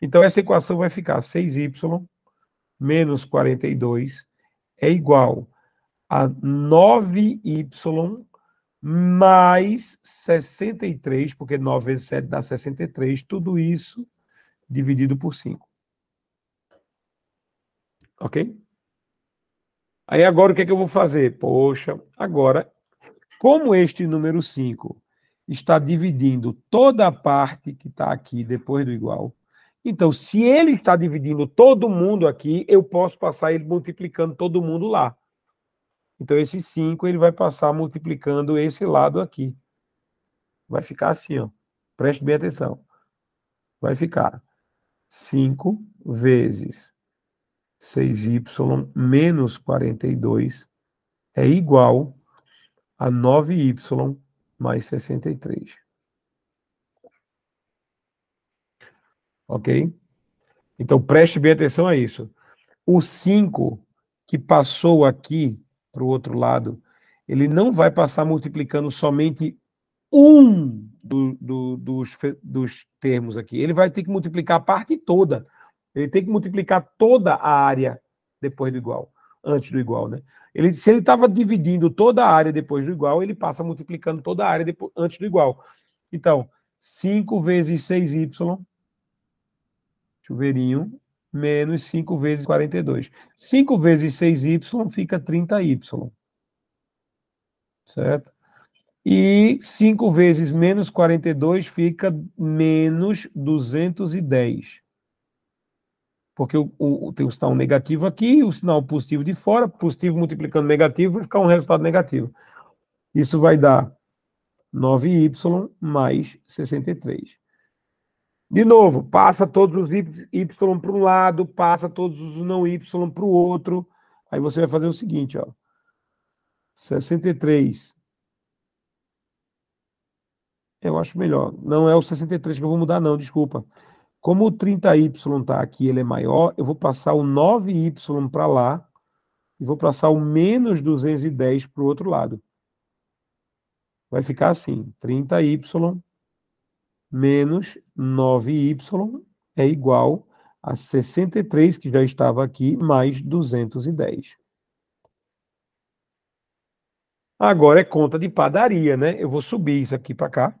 Speaker 1: Então, essa equação vai ficar 6y menos 42 é igual a 9y mais 63, porque 9 vezes 7 dá 63, tudo isso dividido por 5. Ok? Aí agora o que é que eu vou fazer? Poxa, agora, como este número 5 está dividindo toda a parte que está aqui depois do igual, então, se ele está dividindo todo mundo aqui, eu posso passar ele multiplicando todo mundo lá. Então, esse 5 ele vai passar multiplicando esse lado aqui. Vai ficar assim, ó. Preste bem atenção. Vai ficar 5 vezes 6y menos 42 é igual a 9y mais 63. Ok? Então preste bem atenção a isso. O 5 que passou aqui para o outro lado, ele não vai passar multiplicando somente um do, do, dos, dos termos aqui, ele vai ter que multiplicar a parte toda. Ele tem que multiplicar toda a área depois do igual, antes do igual, né? Ele, se ele estava dividindo toda a área depois do igual, ele passa multiplicando toda a área depois, antes do igual. Então, 5 vezes 6y, chuveirinho, menos 5 vezes 42. 5 vezes 6y fica 30y. Certo? E 5 vezes menos 42 fica menos 210. Porque o, o, tem o sinal negativo aqui, o sinal positivo de fora, positivo multiplicando negativo, vai ficar um resultado negativo. Isso vai dar 9y mais 63. De novo, passa todos os y para um lado, passa todos os não y para o outro. Aí você vai fazer o seguinte, ó. 63 eu acho melhor. Não é o 63 que eu vou mudar, não, desculpa. Como o 30Y está aqui, ele é maior, eu vou passar o 9Y para lá e vou passar o menos 210 para o outro lado. Vai ficar assim, 30Y menos 9Y é igual a 63, que já estava aqui, mais 210. Agora é conta de padaria, né? Eu vou subir isso aqui para cá.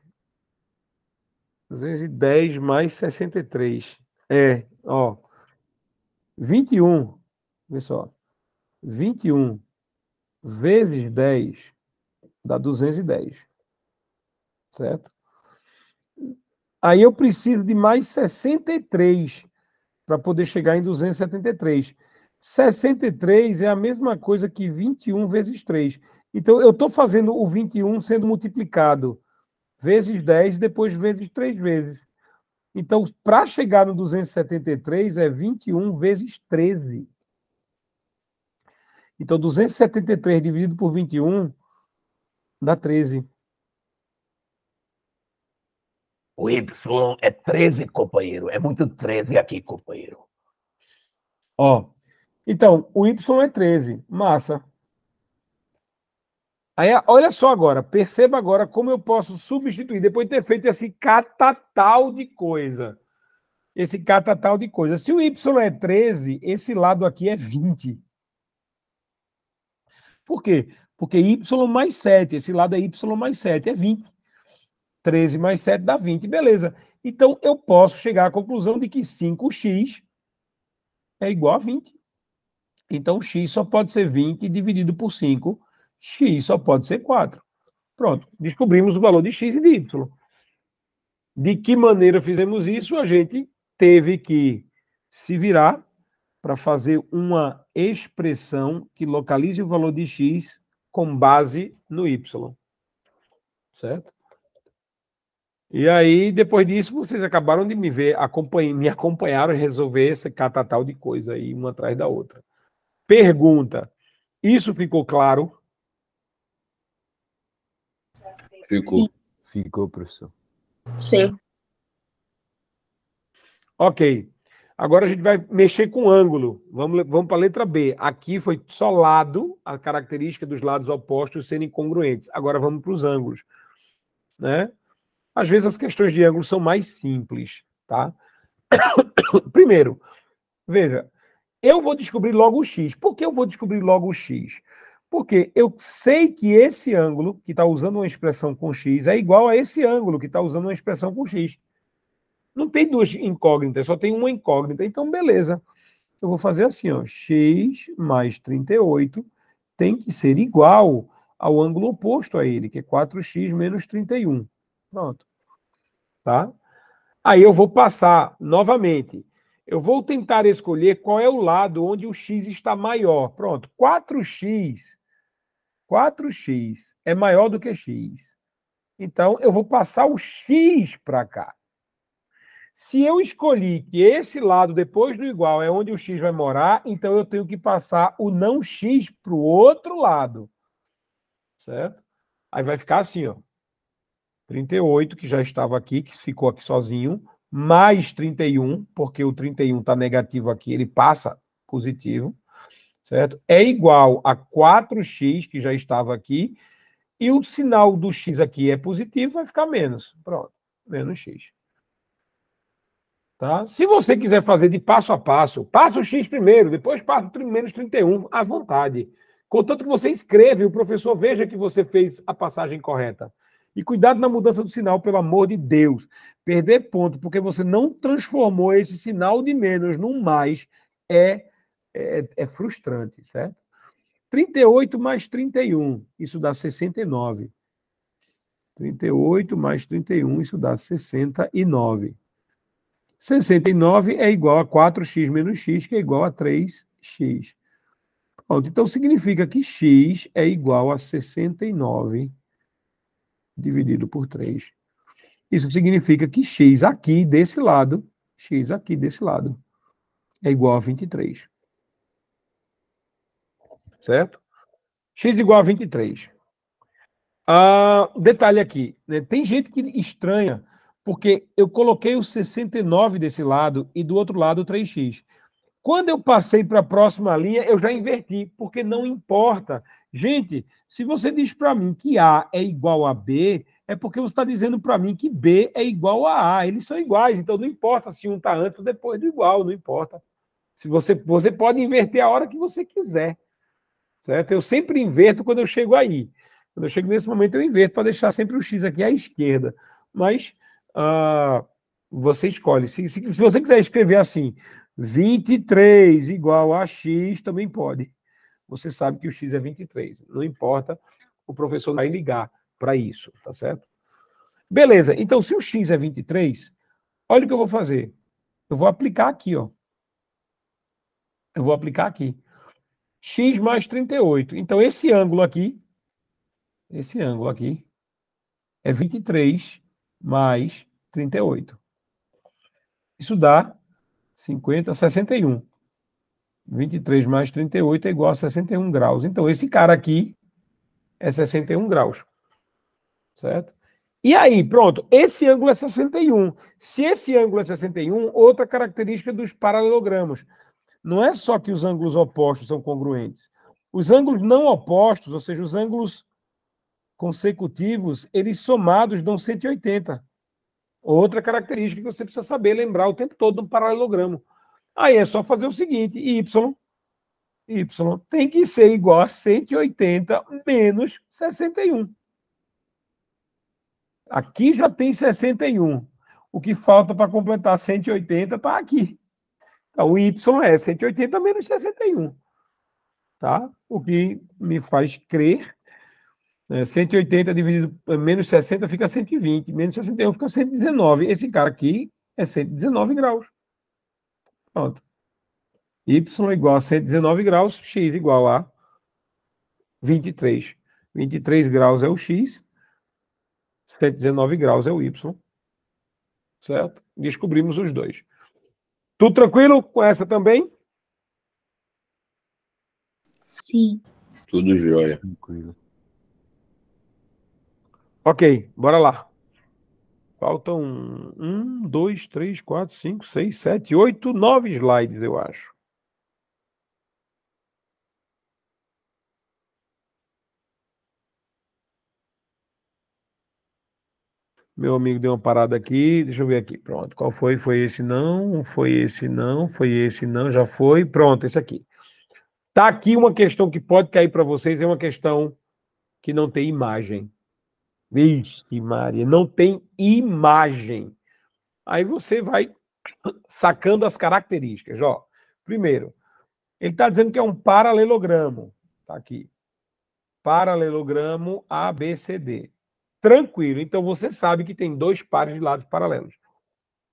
Speaker 1: 210 mais 63. É, ó. 21. Vê só. 21 vezes 10 dá 210. Certo? Aí eu preciso de mais 63 para poder chegar em 273. 63 é a mesma coisa que 21 vezes 3. Então eu estou fazendo o 21 sendo multiplicado vezes 10, depois vezes 3 vezes. Então, para chegar no 273, é 21 vezes 13. Então, 273 dividido por 21 dá 13. O Y é 13, companheiro. É muito 13 aqui, companheiro. Ó, então, o Y é 13. Massa. Aí, olha só agora, perceba agora como eu posso substituir, depois de ter feito esse catatal de coisa. Esse catatal de coisa. Se o Y é 13, esse lado aqui é 20. Por quê? Porque Y mais 7, esse lado é Y mais 7, é 20. 13 mais 7 dá 20, beleza. Então, eu posso chegar à conclusão de que 5x é igual a 20. Então, x só pode ser 20 dividido por 5 x só pode ser 4. Pronto, descobrimos o valor de x e de y. De que maneira fizemos isso? A gente teve que se virar para fazer uma expressão que localize o valor de x com base no y. Certo? E aí, depois disso, vocês acabaram de me ver, acompanha, me acompanharam resolver essa catatal de coisa aí, uma atrás da outra. Pergunta: Isso ficou claro? Ficou. Ficou, professor. Sim. Ok. Agora a gente vai mexer com ângulo. Vamos, vamos para a letra B. Aqui foi só lado, a característica dos lados opostos serem congruentes. Agora vamos para os ângulos. Né? Às vezes as questões de ângulo são mais simples. Tá? Primeiro, veja, eu vou descobrir logo o x. Por que eu vou descobrir logo o x? Porque eu sei que esse ângulo, que está usando uma expressão com x, é igual a esse ângulo, que está usando uma expressão com x. Não tem duas incógnitas, só tem uma incógnita. Então, beleza. Eu vou fazer assim, ó, x mais 38 tem que ser igual ao ângulo oposto a ele, que é 4x menos 31. Pronto. Tá? Aí eu vou passar novamente. Eu vou tentar escolher qual é o lado onde o x está maior. Pronto, 4x 4x é maior do que x. Então, eu vou passar o x para cá. Se eu escolhi que esse lado, depois do igual, é onde o x vai morar, então eu tenho que passar o não x para o outro lado. Certo? Aí vai ficar assim, ó. 38, que já estava aqui, que ficou aqui sozinho, mais 31, porque o 31 está negativo aqui, ele passa positivo certo? É igual a 4x, que já estava aqui, e o sinal do x aqui é positivo, vai ficar menos. Pronto, menos x. Tá? Se você quiser fazer de passo a passo, passa o x primeiro, depois passa o menos 31, à vontade. Contanto que você escreva e o professor veja que você fez a passagem correta. E cuidado na mudança do sinal, pelo amor de Deus. Perder ponto porque você não transformou esse sinal de menos num mais é é, é, é frustrante, certo? 38 mais 31, isso dá 69. 38 mais 31, isso dá 69. 69 é igual a 4x menos x, que é igual a 3x. Pronto, então significa que x é igual a 69 dividido por 3. Isso significa que x aqui desse lado, x aqui desse lado, é igual a 23 certo? X igual a 23. Ah, detalhe aqui, né? tem gente que estranha, porque eu coloquei o 69 desse lado e do outro lado o 3x. Quando eu passei para a próxima linha, eu já inverti, porque não importa. Gente, se você diz para mim que A é igual a B, é porque você está dizendo para mim que B é igual a A. Eles são iguais, então não importa se um está antes ou depois do igual, não importa. Se você, você pode inverter a hora que você quiser. Certo? Eu sempre inverto quando eu chego aí. Quando eu chego nesse momento, eu inverto para deixar sempre o X aqui à esquerda. Mas uh, você escolhe. Se, se, se, você quiser escrever assim, 23 igual a X, também pode. Você sabe que o X é 23. Não importa, o professor vai ligar para isso, tá certo? Beleza, então se o X é 23, olha o que eu vou fazer. Eu vou aplicar aqui, ó. Eu vou aplicar aqui x mais 38. Então, esse ângulo aqui, esse ângulo aqui, é 23 mais 38. Isso dá 50, 61. 23 mais 38 é igual a 61 graus. Então, esse cara aqui é 61 graus. Certo? E aí, pronto, esse ângulo é 61. Se esse ângulo é 61, outra característica dos paralelogramos não é só que os ângulos opostos são congruentes. Os ângulos não opostos, ou seja, os ângulos consecutivos, eles somados dão 180. Outra característica que você precisa saber lembrar o tempo todo no paralelogramo. Aí é só fazer o seguinte: y, y tem que ser igual a 180 menos 61. Aqui já tem 61. O que falta para completar 180 está aqui. Então, o Y é 180 menos 61. Tá? O que me faz crer. Né? 180 dividido por eh, menos 60 fica 120. Menos 61 fica 119. Esse cara aqui é 119 graus. Pronto. Y igual a 119 graus, X igual a 23. 23 graus é o X, 119 graus é o Y. Certo? Descobrimos os dois. Tudo tranquilo com essa também? Sim. Tudo jóia. Tranquilo. Ok, bora lá. Faltam um, dois, três, quatro, cinco, seis, sete, oito, nove slides, eu acho. Meu amigo deu uma parada aqui, deixa eu ver aqui. Pronto, qual foi? Foi esse não, foi esse não, foi esse não, já foi. Pronto, esse aqui. Tá aqui uma questão que pode cair para vocês, é uma questão que não tem imagem. Vixe, Maria, não tem imagem. Aí você vai sacando as características. Ó, primeiro, ele está dizendo que é um paralelogramo. Está aqui. Paralelogramo ABCD tranquilo. Então você sabe que tem dois pares de lados paralelos.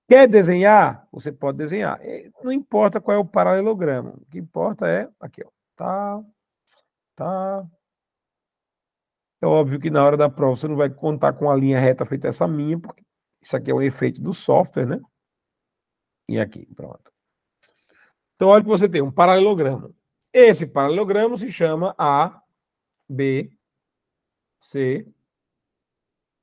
Speaker 1: Quer desenhar? Você pode desenhar. Não importa qual é o paralelogramo. O que importa é aqui, ó. Tá, tá. É óbvio que na hora da prova você não vai contar com a linha reta feita essa minha, porque isso aqui é um efeito do software, né? E aqui, pronto. Então olha que você tem um paralelogramo. Esse paralelogramo se chama A, B, C,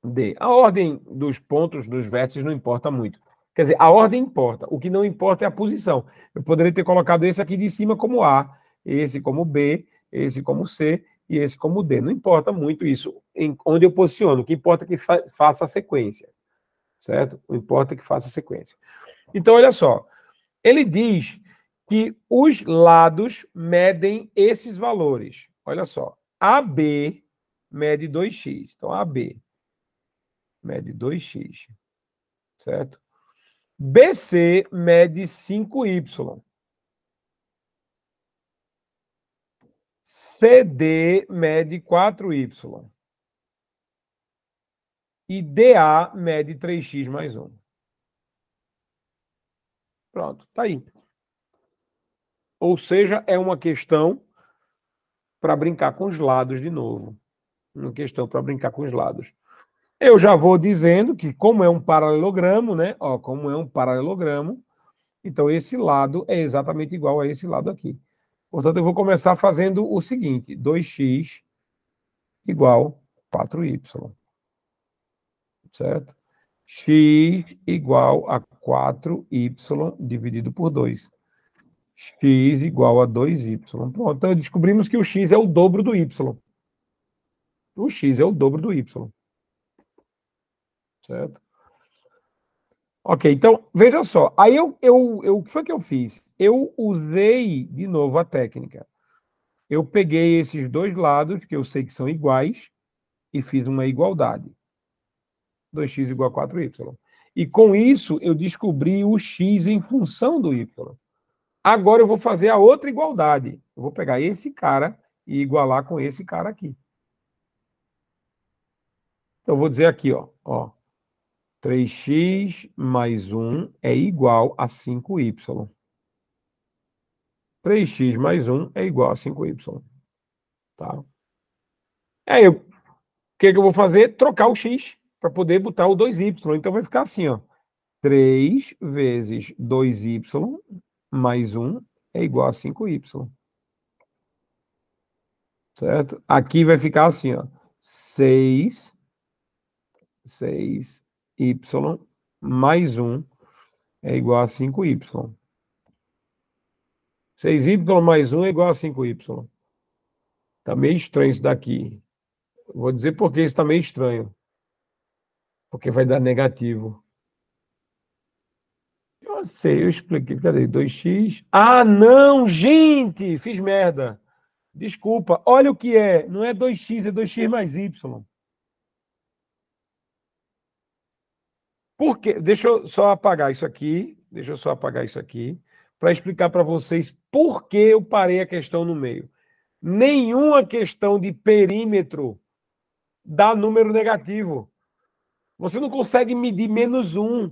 Speaker 1: D. A ordem dos pontos, dos vértices, não importa muito. Quer dizer, a ordem importa. O que não importa é a posição. Eu poderia ter colocado esse aqui de cima como A, esse como B, esse como C e esse como D. Não importa muito isso em, onde eu posiciono. O que importa é que fa faça a sequência. Certo? O importa é que faça a sequência. Então, olha só. Ele diz que os lados medem esses valores. Olha só. AB mede 2x. Então, AB mede 2x, certo? BC mede 5y. CD mede 4y. E DA mede 3x mais 1. Pronto, tá aí. Ou seja, é uma questão para brincar com os lados de novo. Uma questão para brincar com os lados. Eu já vou dizendo que, como é um paralelogramo, né? Ó, como é um paralelogramo, então esse lado é exatamente igual a esse lado aqui. Portanto, eu vou começar fazendo o seguinte: 2x igual 4y. Certo? x igual a 4y dividido por 2. x igual a 2y. Pronto, então descobrimos que o x é o dobro do y. O x é o dobro do y. Certo? Ok, então, veja só. Aí eu, eu, eu, o que foi que eu fiz? Eu usei de novo a técnica. Eu peguei esses dois lados, que eu sei que são iguais, e fiz uma igualdade. 2x igual a 4y. E com isso, eu descobri o x em função do y. Agora eu vou fazer a outra igualdade. Eu vou pegar esse cara e igualar com esse cara aqui. Então, eu vou dizer aqui, ó, ó, 3x mais 1 é igual a 5y. 3x mais 1 é igual a 5y. Tá? Aí, o que, que eu vou fazer? Trocar o x para poder botar o 2y. Então, vai ficar assim, ó. 3 vezes 2y mais 1 é igual a 5y. Certo? Aqui vai ficar assim, ó. 6, 6 y mais 1 é igual a 5y. 6y mais 1 é igual a 5y. Está meio estranho isso daqui. Vou dizer por que isso está meio estranho. Porque vai dar negativo. Eu sei, eu expliquei. Cadê? 2x. Ah, não, gente! Fiz merda. Desculpa. Olha o que é. Não é 2x, é 2x mais y. Por quê? Deixa eu só apagar isso aqui. Deixa eu só apagar isso aqui para explicar para vocês por que eu parei a questão no meio. Nenhuma questão de perímetro dá número negativo. Você não consegue medir menos um.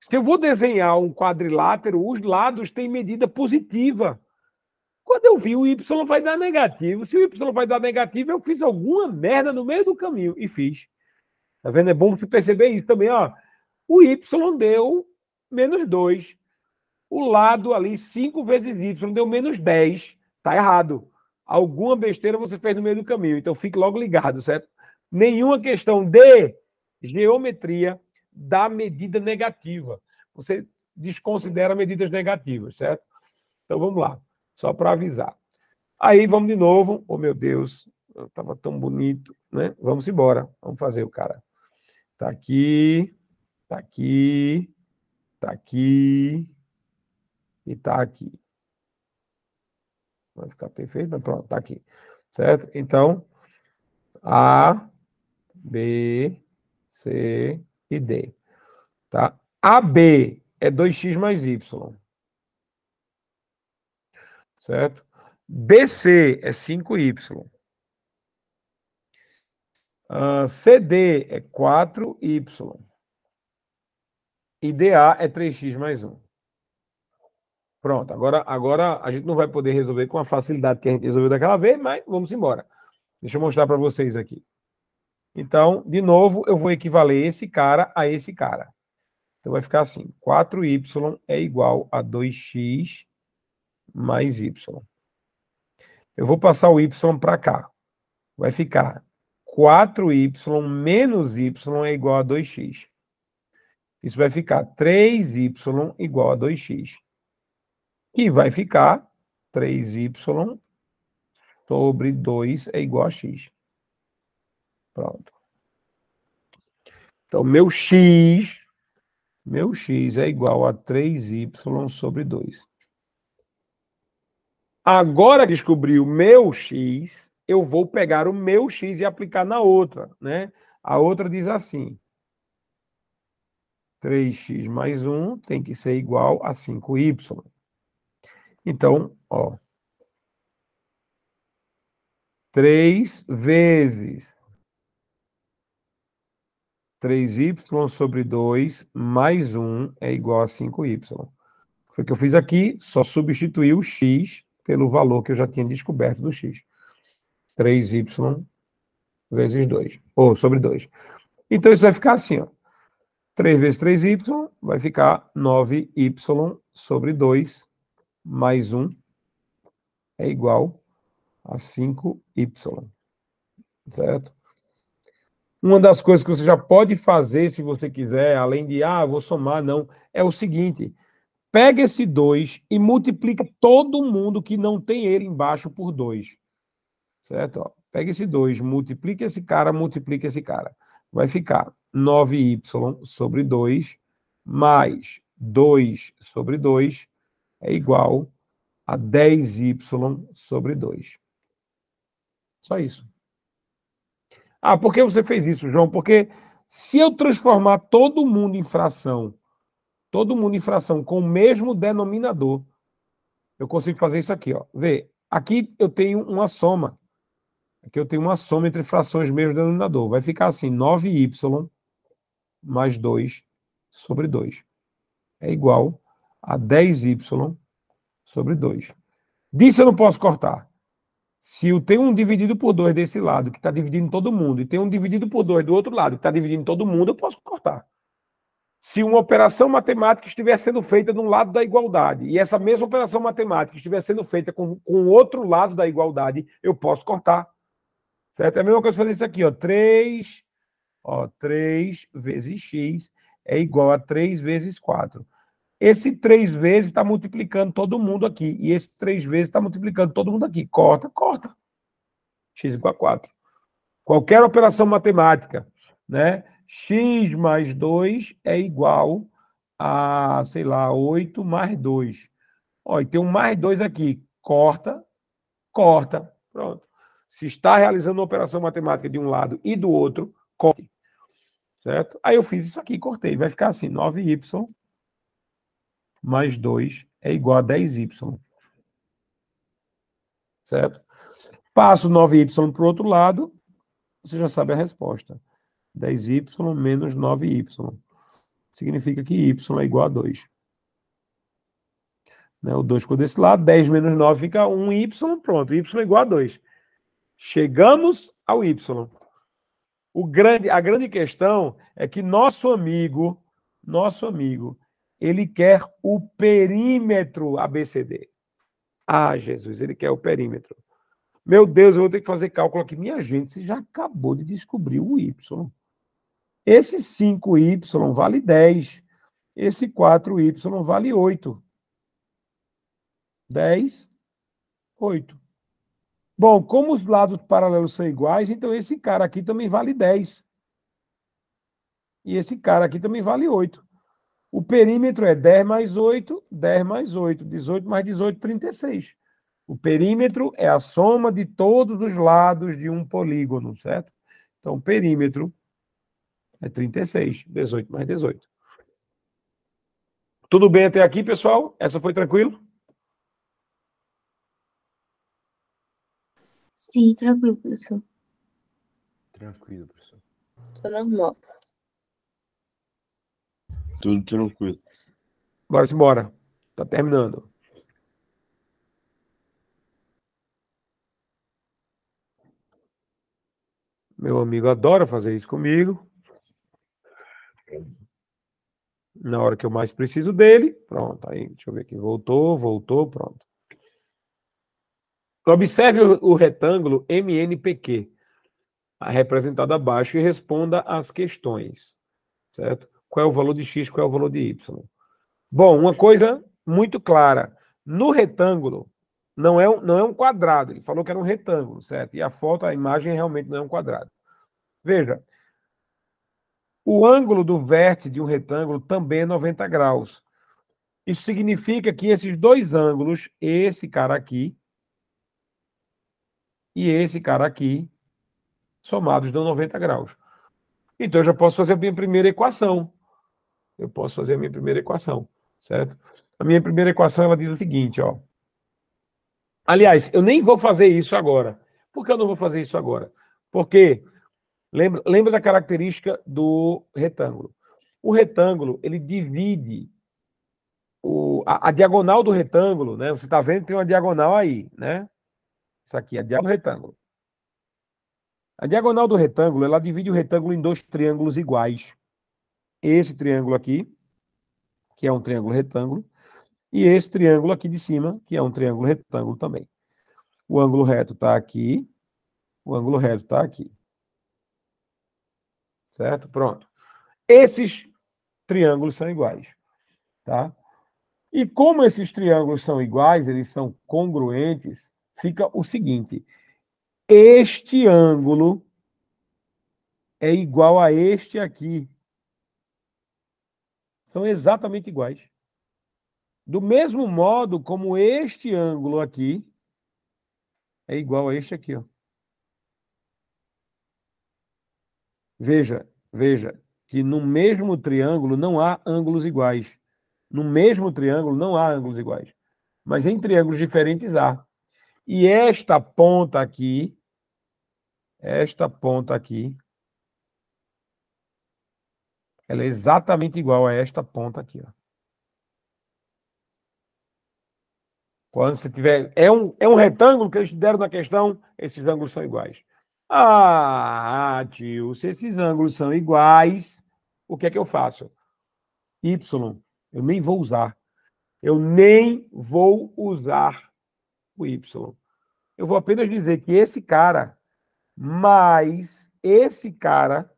Speaker 1: Se eu vou desenhar um quadrilátero, os lados têm medida positiva. Quando eu vi o Y vai dar negativo, se o Y vai dar negativo, eu fiz alguma merda no meio do caminho. E fiz. Tá vendo? É bom você perceber isso também, ó. O Y deu menos 2. O lado ali, 5 vezes Y, deu menos 10. Tá errado. Alguma besteira você fez no meio do caminho. Então fique logo ligado, certo? Nenhuma questão de geometria da medida negativa. Você desconsidera medidas negativas, certo? Então vamos lá, só para avisar. Aí vamos de novo. Oh meu Deus, estava tão bonito, né? Vamos embora, vamos fazer o cara. Tá aqui, tá aqui, tá aqui e tá aqui. Vai ficar perfeito, mas pronto, tá aqui. Certo? Então, A, B, C e D. Tá? AB é 2x mais Y. Certo? BC é 5Y. CD é 4Y. E DA é 3x mais 1. Pronto, agora, agora a gente não vai poder resolver com a facilidade que a gente resolveu daquela vez, mas vamos embora. Deixa eu mostrar para vocês aqui. Então, de novo, eu vou equivaler esse cara a esse cara. Então vai ficar assim: 4y é igual a 2x mais y. Eu vou passar o y para cá. Vai ficar 4y menos y é igual a 2x. Isso vai ficar 3y igual a 2x. E vai ficar 3y sobre 2 é igual a x. Pronto. Então, meu x, meu x é igual a 3y sobre 2. Agora descobri o meu x, eu vou pegar o meu x e aplicar na outra, né? A outra diz assim: 3x mais 1 tem que ser igual a 5y. Então, ó. 3 vezes 3y sobre 2 mais 1 é igual a 5y. Foi o que eu fiz aqui, só substituí o x pelo valor que eu já tinha descoberto do x. 3y vezes 2, ou sobre 2. Então, isso vai ficar assim, ó. 3 vezes 3y vai ficar 9y sobre 2 mais 1 é igual a 5y, certo? Uma das coisas que você já pode fazer, se você quiser, além de, ah, vou somar, não, é o seguinte, pega esse 2 e multiplica todo mundo que não tem ele embaixo por 2 certo? Ó, pega esse 2, multiplica esse cara, multiplica esse cara. Vai ficar 9y sobre 2 mais 2 sobre 2 é igual a 10y sobre 2. Só isso. Ah, por que você fez isso, João? Porque se eu transformar todo mundo em fração, todo mundo em fração com o mesmo denominador, eu consigo fazer isso aqui, ó. Vê, aqui eu tenho uma soma. Aqui é eu tenho uma soma entre frações mesmo do denominador. Vai ficar assim, 9y mais 2 sobre 2. É igual a 10y sobre 2. Disso eu não posso cortar. Se eu tenho um dividido por 2 desse lado, que está dividindo todo mundo, e tenho um dividido por 2 do outro lado, que está dividindo todo mundo, eu posso cortar. Se uma operação matemática estiver sendo feita de um lado da igualdade, e essa mesma operação matemática estiver sendo feita com o outro lado da igualdade, eu posso cortar. Certo? É a mesma coisa fazer isso aqui, ó. 3, ó, 3 vezes x é igual a 3 vezes 4. Esse 3 vezes está multiplicando todo mundo aqui. E esse 3 vezes está multiplicando todo mundo aqui. Corta, corta. x igual a 4. Qualquer operação matemática, né? x mais 2 é igual a, sei lá, 8 mais 2. Ó, e tem um mais 2 aqui. Corta, corta. Pronto. Se está realizando uma operação matemática de um lado e do outro, corte. Certo? Aí eu fiz isso aqui, cortei. Vai ficar assim: 9y mais 2 é igual a 10y. Certo? Passo 9y para o outro lado, você já sabe a resposta. 10y menos 9y. Significa que y é igual a 2. Né? O 2 ficou desse lado, 10 menos 9 fica 1y, pronto. y é igual a 2. Chegamos ao Y. O grande, a grande questão é que nosso amigo, nosso amigo, ele quer o perímetro ABCD. Ah, Jesus, ele quer o perímetro. Meu Deus, eu vou ter que fazer cálculo aqui. Minha gente, você já acabou de descobrir o Y. Esse 5Y vale 10. Esse 4Y vale 8. 10, 8. Bom, como os lados paralelos são iguais, então esse cara aqui também vale 10. E esse cara aqui também vale 8. O perímetro é 10 mais 8, 10 mais 8, 18 mais 18, 36. O perímetro é a soma de todos os lados de um polígono, certo? Então, o perímetro é 36, 18 mais 18. Tudo bem até aqui, pessoal? Essa foi tranquilo? Sim, tranquilo, professor. Tranquilo, professor. Tô normal. Tudo tranquilo. Bora embora. Tá terminando. Meu amigo adora fazer isso comigo. Na hora que eu mais preciso dele, pronto. Aí, deixa eu ver aqui. Voltou, voltou, pronto. Observe o, o retângulo MNPQ, representado abaixo, e responda às questões. Certo? Qual é o valor de x, qual é o valor de y? Bom, uma coisa muito clara. No retângulo, não é, não é um quadrado. Ele falou que era um retângulo, certo? E a foto, a imagem realmente não é um quadrado. Veja, o ângulo do vértice de um retângulo também é 90 graus. Isso significa que esses dois ângulos, esse cara aqui e esse cara aqui, somados dão 90 graus. Então eu já posso fazer a minha primeira equação. Eu posso fazer a minha primeira equação, certo? A minha primeira equação ela diz o seguinte, ó. Aliás, eu nem vou fazer isso agora. Por que eu não vou fazer isso agora? Porque lembra, lembra da característica do retângulo. O retângulo, ele divide o, a, a diagonal do retângulo, né? Você está vendo que tem uma diagonal aí, né? Isso aqui, é a diagonal do retângulo. A diagonal do retângulo, ela divide o retângulo em dois triângulos iguais. Esse triângulo aqui, que é um triângulo retângulo, e esse triângulo aqui de cima, que é um triângulo retângulo também. O ângulo reto está aqui, o ângulo reto está aqui. Certo? Pronto. Esses triângulos são iguais. Tá? E como esses triângulos são iguais, eles são congruentes, fica o seguinte: este ângulo é igual a este aqui. São exatamente iguais. Do mesmo modo como este ângulo aqui é igual a este aqui, ó. Veja, veja que no mesmo triângulo não há ângulos iguais. No mesmo triângulo não há ângulos iguais. Mas em triângulos diferentes há. E esta ponta aqui, esta ponta aqui, ela é exatamente igual a esta ponta aqui, ó. Quando você tiver. É um, é um retângulo que eles deram na questão, esses ângulos são iguais. Ah, tio, se esses ângulos são iguais, o que é que eu faço? Y, eu nem vou usar. Eu nem vou usar o Y. Eu vou apenas dizer que esse cara mais esse cara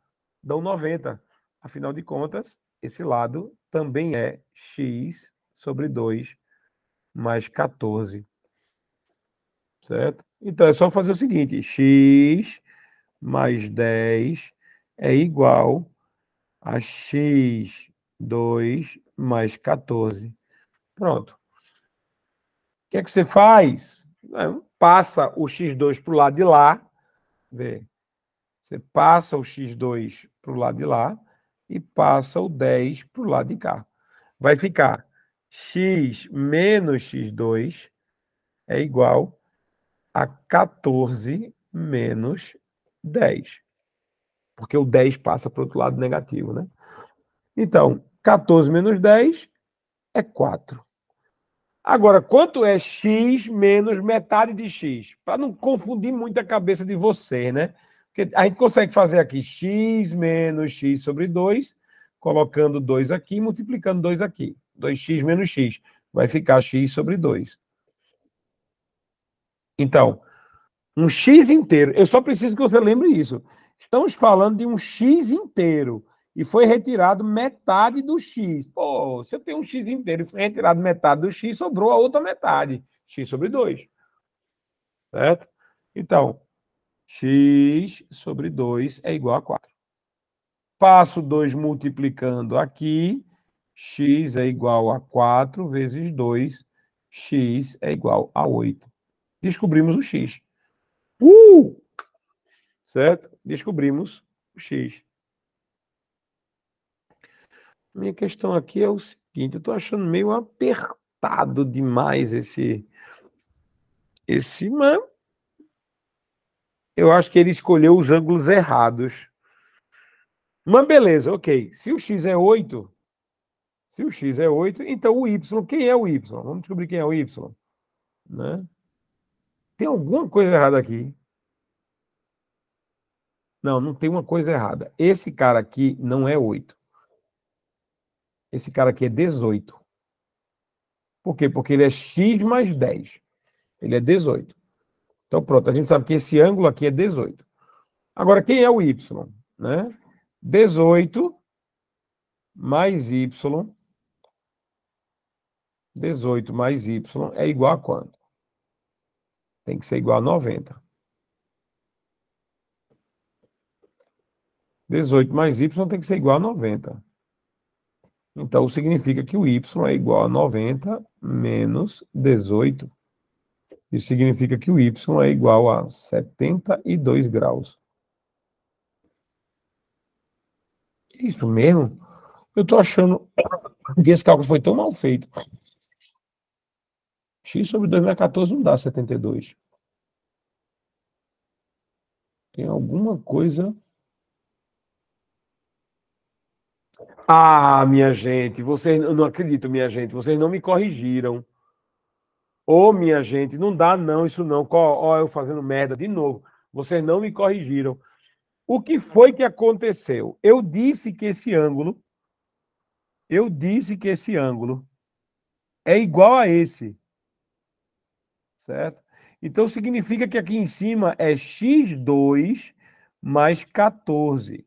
Speaker 1: dão 90. Afinal de contas, esse lado também é x sobre 2 mais 14. Certo? Então é só fazer o seguinte: x mais 10 é igual a x2 mais 14. Pronto que é que você faz? É, passa o x2 para o lado de lá, vê. Você passa o x2 para o lado de lá e passa o 10 para o lado de cá. Vai ficar x menos x2 é igual a 14 menos 10. Porque o 10 passa para o outro lado negativo, né? Então, 14 menos 10 é 4. Agora, quanto é x menos metade de x? Para não confundir muito a cabeça de você, né? Porque a gente consegue fazer aqui x menos x sobre 2, colocando 2 aqui e multiplicando 2 aqui. 2x menos x vai ficar x sobre 2. Então, um x inteiro, eu só preciso que você lembre isso. Estamos falando de um x inteiro e foi retirado metade do X. Pô, se eu tenho um X inteiro e foi retirado metade do X, sobrou a outra metade, X sobre 2. Certo? Então, X sobre 2 é igual a 4. Passo 2 multiplicando aqui, X é igual a 4 vezes 2, X é igual a 8. Descobrimos o X. Uh! Certo? Descobrimos o X. Minha questão aqui é o seguinte, eu estou achando meio apertado demais esse esse, mas eu acho que ele escolheu os ângulos errados. Mas beleza, OK. Se o x é 8, se o x é 8, então o y, quem é o y? Vamos descobrir quem é o y, né? Tem alguma coisa errada aqui. Não, não tem uma coisa errada. Esse cara aqui não é 8. Esse cara aqui é 18. Por quê? Porque ele é x mais 10. Ele é 18. Então, pronto, a gente sabe que esse ângulo aqui é 18. Agora, quem é o y? Né? 18 mais y. 18 mais y é igual a quanto? Tem que ser igual a 90. 18 mais y tem que ser igual a 90. Então, significa que o y é igual a 90 menos 18. Isso significa que o y é igual a 72 graus. Isso mesmo? Eu estou achando que esse cálculo foi tão mal feito. x sobre 2 mais 14 não dá 72. Tem alguma coisa Ah, minha gente, vocês eu não acredito, minha gente, vocês não me corrigiram. Ô, oh, minha gente, não dá não isso não. Ó, oh, eu fazendo merda de novo. Vocês não me corrigiram. O que foi que aconteceu? Eu disse que esse ângulo eu disse que esse ângulo é igual a esse. Certo? Então significa que aqui em cima é x2 mais 14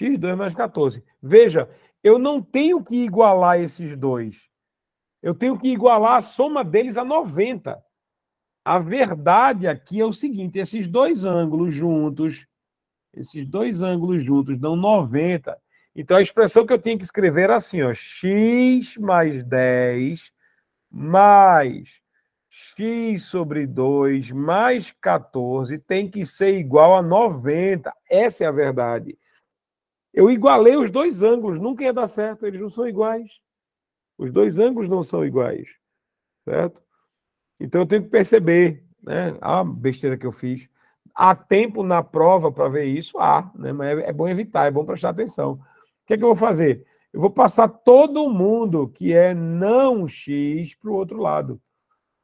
Speaker 1: x2 mais 14. Veja, eu não tenho que igualar esses dois. Eu tenho que igualar a soma deles a 90. A verdade aqui é o seguinte: esses dois ângulos juntos, esses dois ângulos juntos dão 90. Então a expressão que eu tenho que escrever é assim, ó, x mais 10 mais x sobre 2 mais 14 tem que ser igual a 90. Essa é a verdade. Eu igualei os dois ângulos, nunca ia dar certo, eles não são iguais. Os dois ângulos não são iguais, certo? Então eu tenho que perceber, né? A besteira que eu fiz. Há tempo na prova para ver isso? Há, né? Mas é, é bom evitar, é bom prestar atenção. O que é que eu vou fazer? Eu vou passar todo mundo que é não x para o outro lado.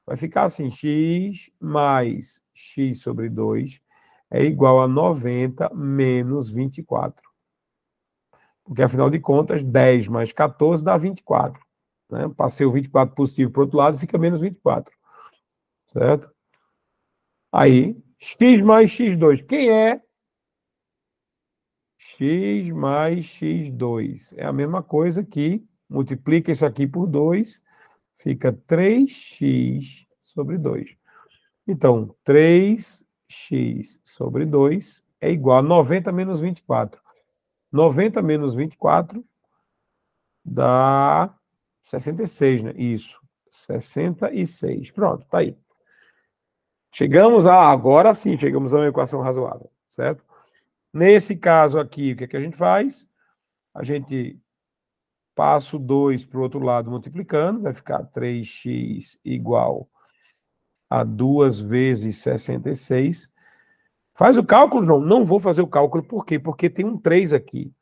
Speaker 1: Vai ficar assim: x mais x sobre 2 é igual a 90 menos 24. Porque, afinal de contas, 10 mais 14 dá 24. Né? Passei o 24 positivo para o outro lado, fica menos 24. Certo? Aí, x mais x2. Quem é x mais x2? É a mesma coisa que multiplica isso aqui por 2, fica 3x sobre 2. Então, 3x sobre 2 é igual a 90 menos 24. 90 menos 24 dá 66, né? Isso. 66. Pronto, tá aí. Chegamos a, agora sim, chegamos a uma equação razoável, certo? Nesse caso aqui, o que, é que a gente faz? A gente passa o 2 para o outro lado multiplicando, vai ficar 3x igual a 2 vezes 66. Faz o cálculo? Não, não vou fazer o cálculo. Por quê? Porque tem um 3 aqui.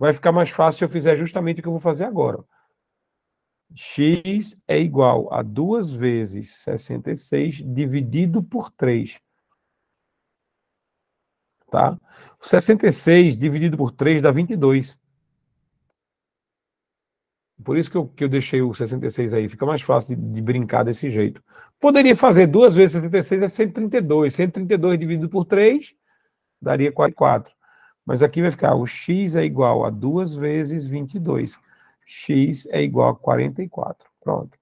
Speaker 1: Vai ficar mais fácil se eu fizer justamente o que eu vou fazer agora. X é igual a 2 vezes 66 dividido por 3. Tá? 66 dividido por 3 dá 22. Por isso que eu, que eu deixei o 66 aí, fica mais fácil de, de brincar desse jeito. Poderia fazer duas vezes 66 é 132. 132 dividido por 3 daria 44. Mas aqui vai ficar o x é igual a 2 vezes 22. x é igual a 44. Pronto.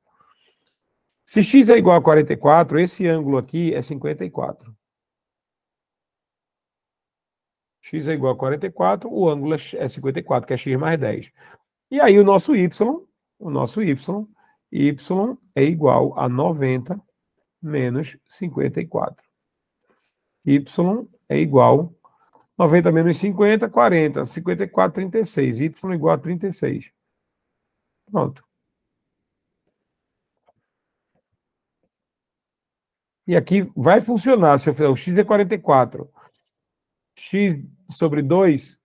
Speaker 1: Se x é igual a 44, esse ângulo aqui é 54. x é igual a 44, o ângulo é 54, é que é x mais 10. E aí o nosso y, o nosso y, y é igual a 90 menos 54. Y é igual 90 menos 50, 40, 54, 36. Y é igual a 36. Pronto. E aqui vai funcionar se eu fizer o x é 44. x sobre 2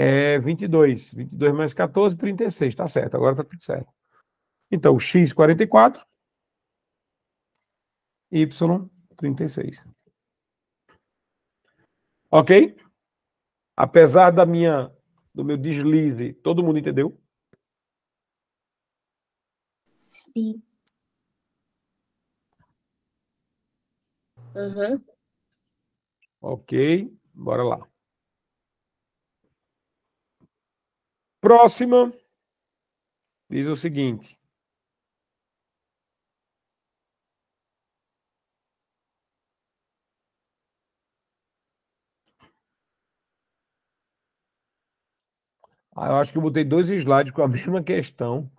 Speaker 1: é 22. 22 mais 14, 36. Tá certo, agora tá tudo certo. Então, x, 44. Y, 36. Ok? Apesar da minha, do meu deslize, todo mundo entendeu? Sim. Uhum. Ok, bora lá. Próxima diz o seguinte: Ah, eu acho que eu botei dois slides com a mesma questão.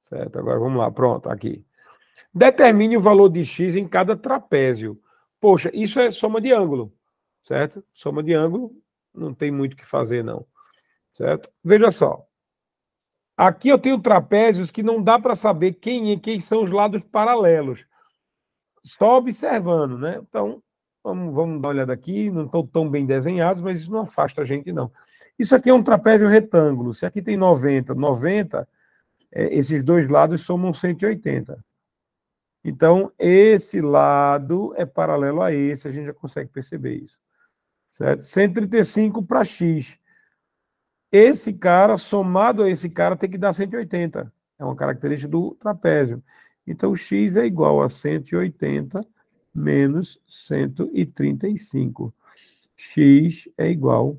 Speaker 1: Certo, agora vamos lá, pronto, aqui. Determine o valor de x em cada trapézio. Poxa, isso é soma de ângulo, certo? Soma de ângulo, não tem muito o que fazer, não. Certo? Veja só. Aqui eu tenho trapézios que não dá para saber quem, é, quem são os lados paralelos. Só observando, né? Então, vamos, vamos dar uma olhada aqui. Não estão tão bem desenhados, mas isso não afasta a gente, não. Isso aqui é um trapézio retângulo. Se aqui tem 90, 90, é, esses dois lados somam 180. Então, esse lado é paralelo a esse, a gente já consegue perceber isso. Certo? 135 para x. Esse cara, somado a esse cara, tem que dar 180. É uma característica do trapézio. Então, x é igual a 180 menos 135. x é igual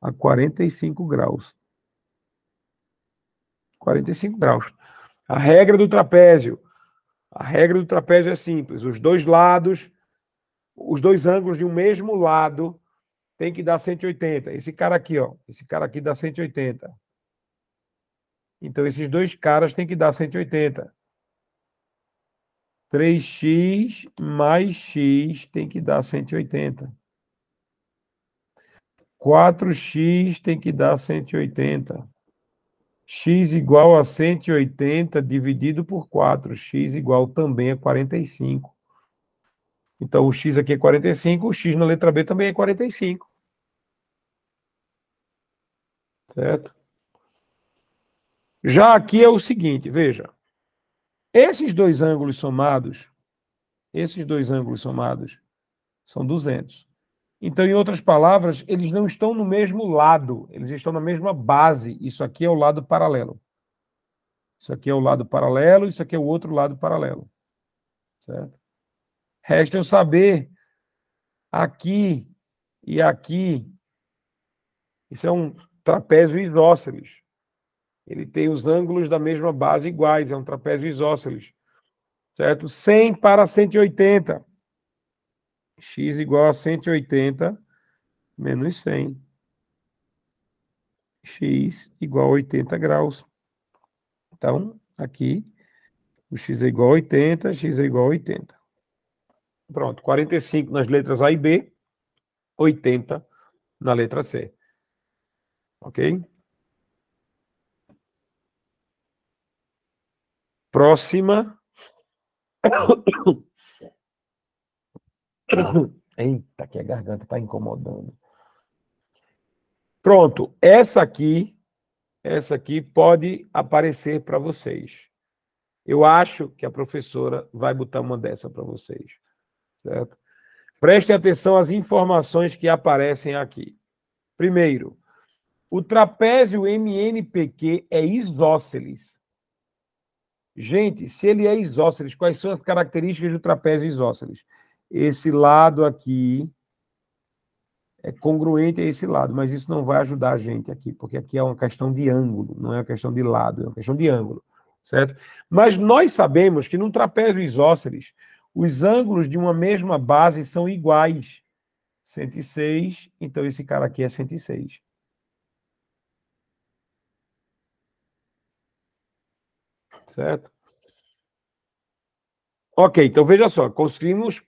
Speaker 1: a 45 graus. 45 graus. A regra do trapézio. A regra do trapézio é simples. Os dois lados, os dois ângulos de um mesmo lado tem que dar 180. Esse cara aqui, ó, esse cara aqui dá 180. Então, esses dois caras têm que dar 180. 3x mais x tem que dar 180. 4x tem que dar 180. x igual a 180 dividido por 4. x igual também a 45. Então, o x aqui é 45, o x na letra B também é 45. Certo? Já aqui é o seguinte, veja. Esses dois ângulos somados, esses dois ângulos somados são 200. Então, em outras palavras, eles não estão no mesmo lado, eles estão na mesma base. Isso aqui é o lado paralelo. Isso aqui é o lado paralelo, isso aqui é o outro lado paralelo. Certo? Resta eu saber aqui e aqui. Isso é um trapézio isósceles. Ele tem os ângulos da mesma base iguais, é um trapézio isósceles. Certo? 100 para 180. x igual a 180 menos 100. x igual a 80 graus. Então, aqui, o x é igual a 80, x é igual a 80. Pronto, 45 nas letras A e B, 80 na letra C. Ok? Próxima. Eita, que a garganta está incomodando. Pronto, essa aqui, essa aqui pode aparecer para vocês. Eu acho que a professora vai botar uma dessa para vocês. Certo? Prestem atenção às informações que aparecem aqui. Primeiro, o trapézio MNPQ é isósceles. Gente, se ele é isósceles, quais são as características do trapézio isósceles? Esse lado aqui é congruente a esse lado, mas isso não vai ajudar a gente aqui, porque aqui é uma questão de ângulo, não é uma questão de lado, é uma questão de ângulo, certo? Mas nós sabemos que num trapézio isósceles, os ângulos de uma mesma base são iguais. 106, então esse cara aqui é 106. Certo? Ok, então veja só, conseguimos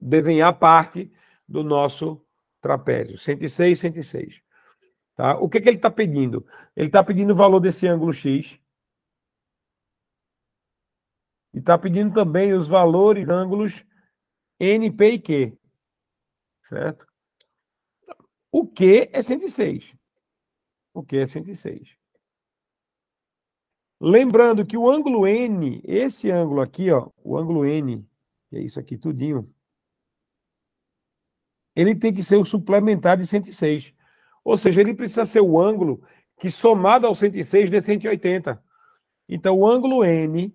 Speaker 1: desenhar parte do nosso trapézio. 106, 106. Tá? O que, que ele está pedindo? Ele está pedindo o valor desse ângulo X. E está pedindo também os valores, ângulos N, P e Q. Certo? O Q é 106. O Q é 106. Lembrando que o ângulo N, esse ângulo aqui, ó, o ângulo N, que é isso aqui tudinho, ele tem que ser o suplementar de 106. Ou seja, ele precisa ser o ângulo que somado ao 106 dê 180. Então, o ângulo N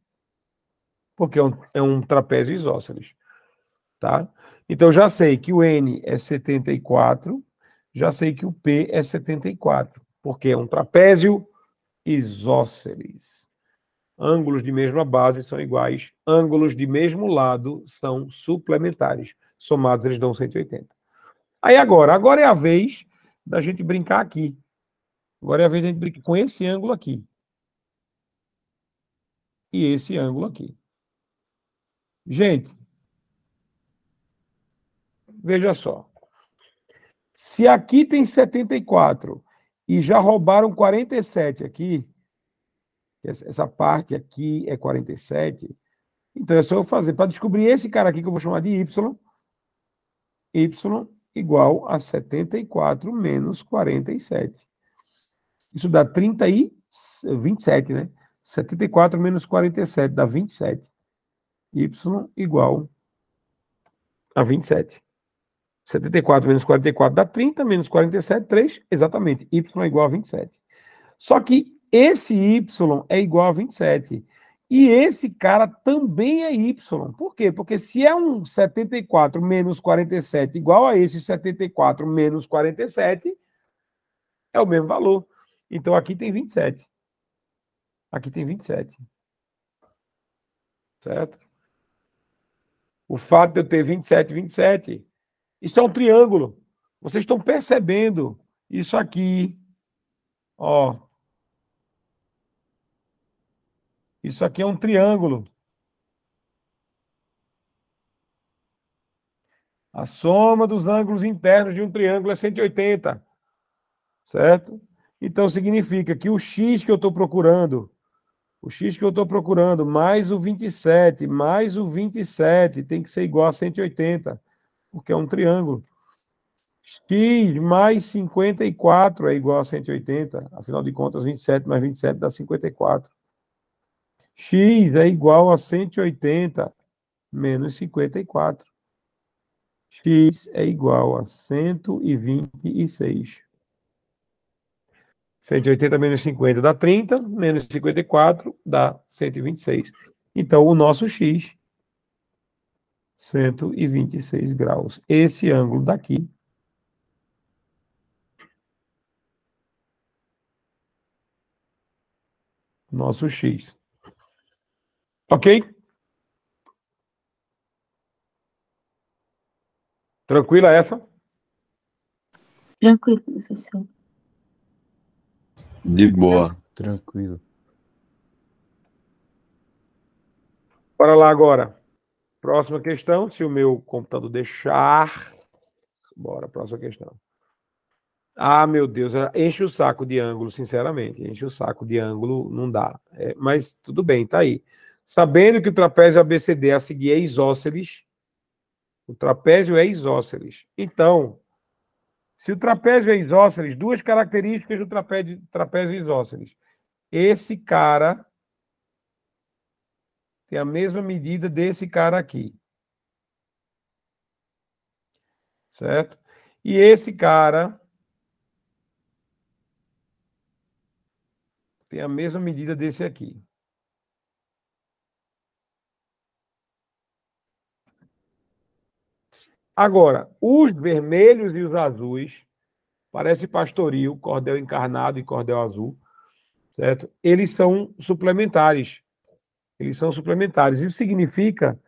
Speaker 1: porque é um, é um trapézio isósceles. Tá? Então já sei que o N é 74, já sei que o P é 74, porque é um trapézio isósceles. Ângulos de mesma base são iguais, ângulos de mesmo lado são suplementares. Somados, eles dão 180. Aí agora, agora é a vez da gente brincar aqui. Agora é a vez da gente brincar com esse ângulo aqui. E esse ângulo aqui. Gente, veja só. Se aqui tem 74 e já roubaram 47 aqui, essa parte aqui é 47, então é só eu fazer. Para descobrir esse cara aqui que eu vou chamar de Y, Y igual a 74 menos 47. Isso dá 30 e 27, né? 74 menos 47 dá 27 y igual a 27. 74 menos 44 dá 30, menos 47, 3, exatamente, y é igual a 27. Só que esse y é igual a 27. E esse cara também é y. Por quê? Porque se é um 74 menos 47 igual a esse 74 menos 47, é o mesmo valor. Então aqui tem 27. Aqui tem 27. Certo? o fato de eu ter 27, 27, isso é um triângulo. Vocês estão percebendo isso aqui, ó. Isso aqui é um triângulo. A soma dos ângulos internos de um triângulo é 180, certo? Então significa que o x que eu estou procurando o X que eu estou procurando, mais o 27, mais o 27, tem que ser igual a 180, porque é um triângulo. X mais 54 é igual a 180, afinal de contas, 27 mais 27 dá 54. X é igual a 180 menos 54. X é igual a 126. 180 menos 50 dá 30, menos 54 dá 126. Então, o nosso x, 126 graus. Esse ângulo daqui nosso x. Ok? Tranquila essa? Tranquilo, professor. De boa. Tranquilo. Bora lá agora. Próxima questão, se o meu computador deixar. Bora, próxima questão. Ah, meu Deus, é, enche o saco de ângulo, sinceramente. Enche o saco de ângulo, não dá. É, mas tudo bem, tá aí. Sabendo que o trapézio ABCD a seguir é isósceles, o trapézio é isósceles. Então, se o trapézio é isósceles, duas características do trapézio, trapézio isósceles. Esse cara tem a mesma medida desse cara aqui. Certo? E esse cara tem a mesma medida desse aqui. Agora, os vermelhos e os azuis, parece pastoril, cordel encarnado e cordel azul, certo? Eles são suplementares. Eles são suplementares. Isso significa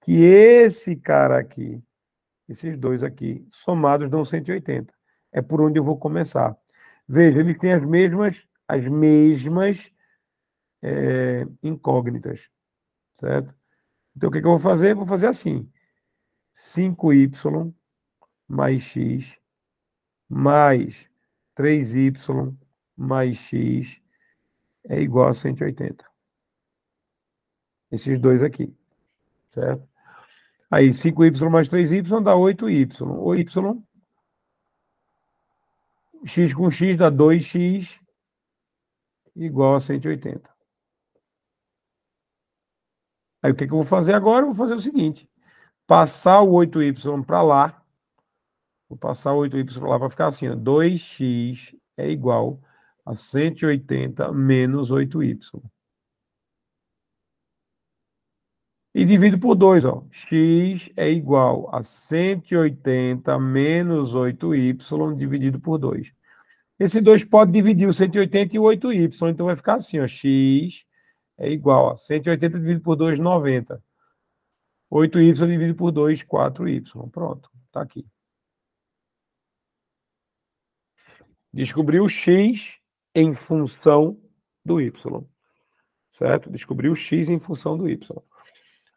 Speaker 1: que esse cara aqui, esses dois aqui, somados dão 180. É por onde eu vou começar. Veja, eles têm as mesmas, as mesmas é, incógnitas, certo? Então, o que, que eu vou fazer? Vou fazer assim. 5y mais x mais 3y mais x é igual a 180. Esses dois aqui, certo? Aí, 5y mais 3y dá 8y. O y, x com x dá 2x igual a 180. Aí, o que, é que eu vou fazer agora? Eu vou fazer o seguinte passar o 8y para lá, vou passar o 8y para lá para ficar assim, ó, 2x é igual a 180 menos 8y. E divido por 2, ó. x é igual a 180 menos 8y dividido por 2. Esse 2 pode dividir o 180 e o 8y, então vai ficar assim, ó. x é igual a 180 dividido por 2, 90. 8y dividido por 2, 4y. Pronto, está aqui. Descobriu x em função do y. Certo? Descobriu x em função do y.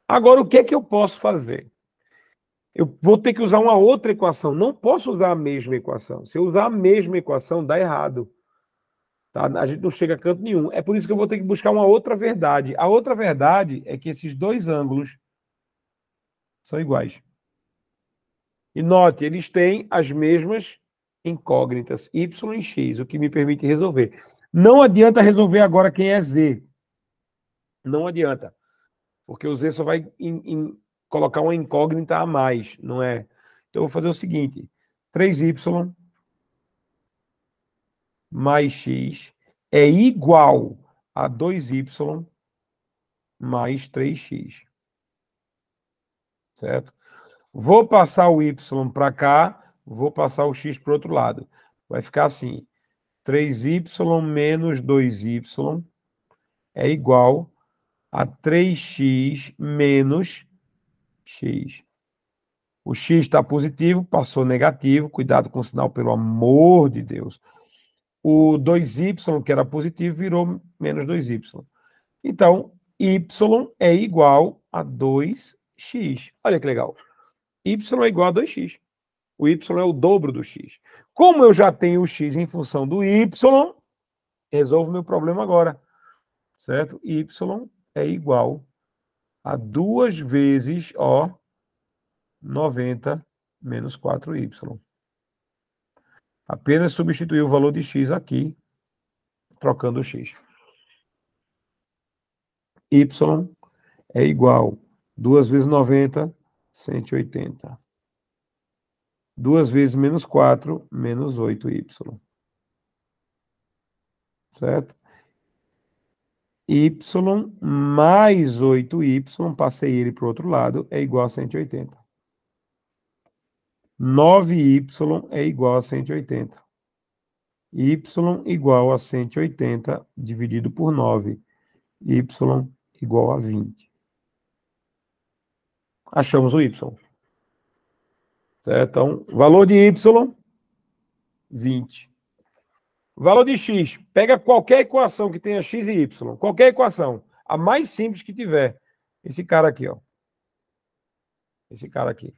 Speaker 1: Agora, o que é que eu posso fazer? Eu vou ter que usar uma outra equação. Não posso usar a mesma equação. Se eu usar a mesma equação, dá errado. Tá? A gente não chega a canto nenhum. É por isso que eu vou ter que buscar uma outra verdade. A outra verdade é que esses dois ângulos são iguais. E note, eles têm as mesmas incógnitas y e x, o que me permite resolver. Não adianta resolver agora quem é z. Não adianta. Porque o z só vai in, in, colocar uma incógnita a mais, não é? Então eu vou fazer o seguinte: 3y mais x é igual a 2y mais 3x certo? Vou passar o y para cá, vou passar o x para o outro lado. Vai ficar assim, 3y menos 2y é igual a 3x menos x. O x está positivo, passou negativo, cuidado com o sinal, pelo amor de Deus. O 2y, que era positivo, virou menos 2y. Então, y é igual a 2 x. Olha que legal. y é igual a 2x. O y é o dobro do x. Como eu já tenho o x em função do y, resolvo meu problema agora. Certo? y é igual a duas vezes, ó, 90 menos 4y. Apenas substituir o valor de x aqui, trocando o x. y é igual 2 vezes 90, 180. 2 vezes menos 4, menos 8y. Certo? Y mais 8y, passei ele para o outro lado, é igual a 180. 9y é igual a 180. y igual a 180 dividido por 9. y igual a 20 achamos o Y. Certo? Então, valor de Y, 20. Valor de X, pega qualquer equação que tenha X e Y, qualquer equação, a mais simples que tiver. Esse cara aqui, ó. Esse cara aqui.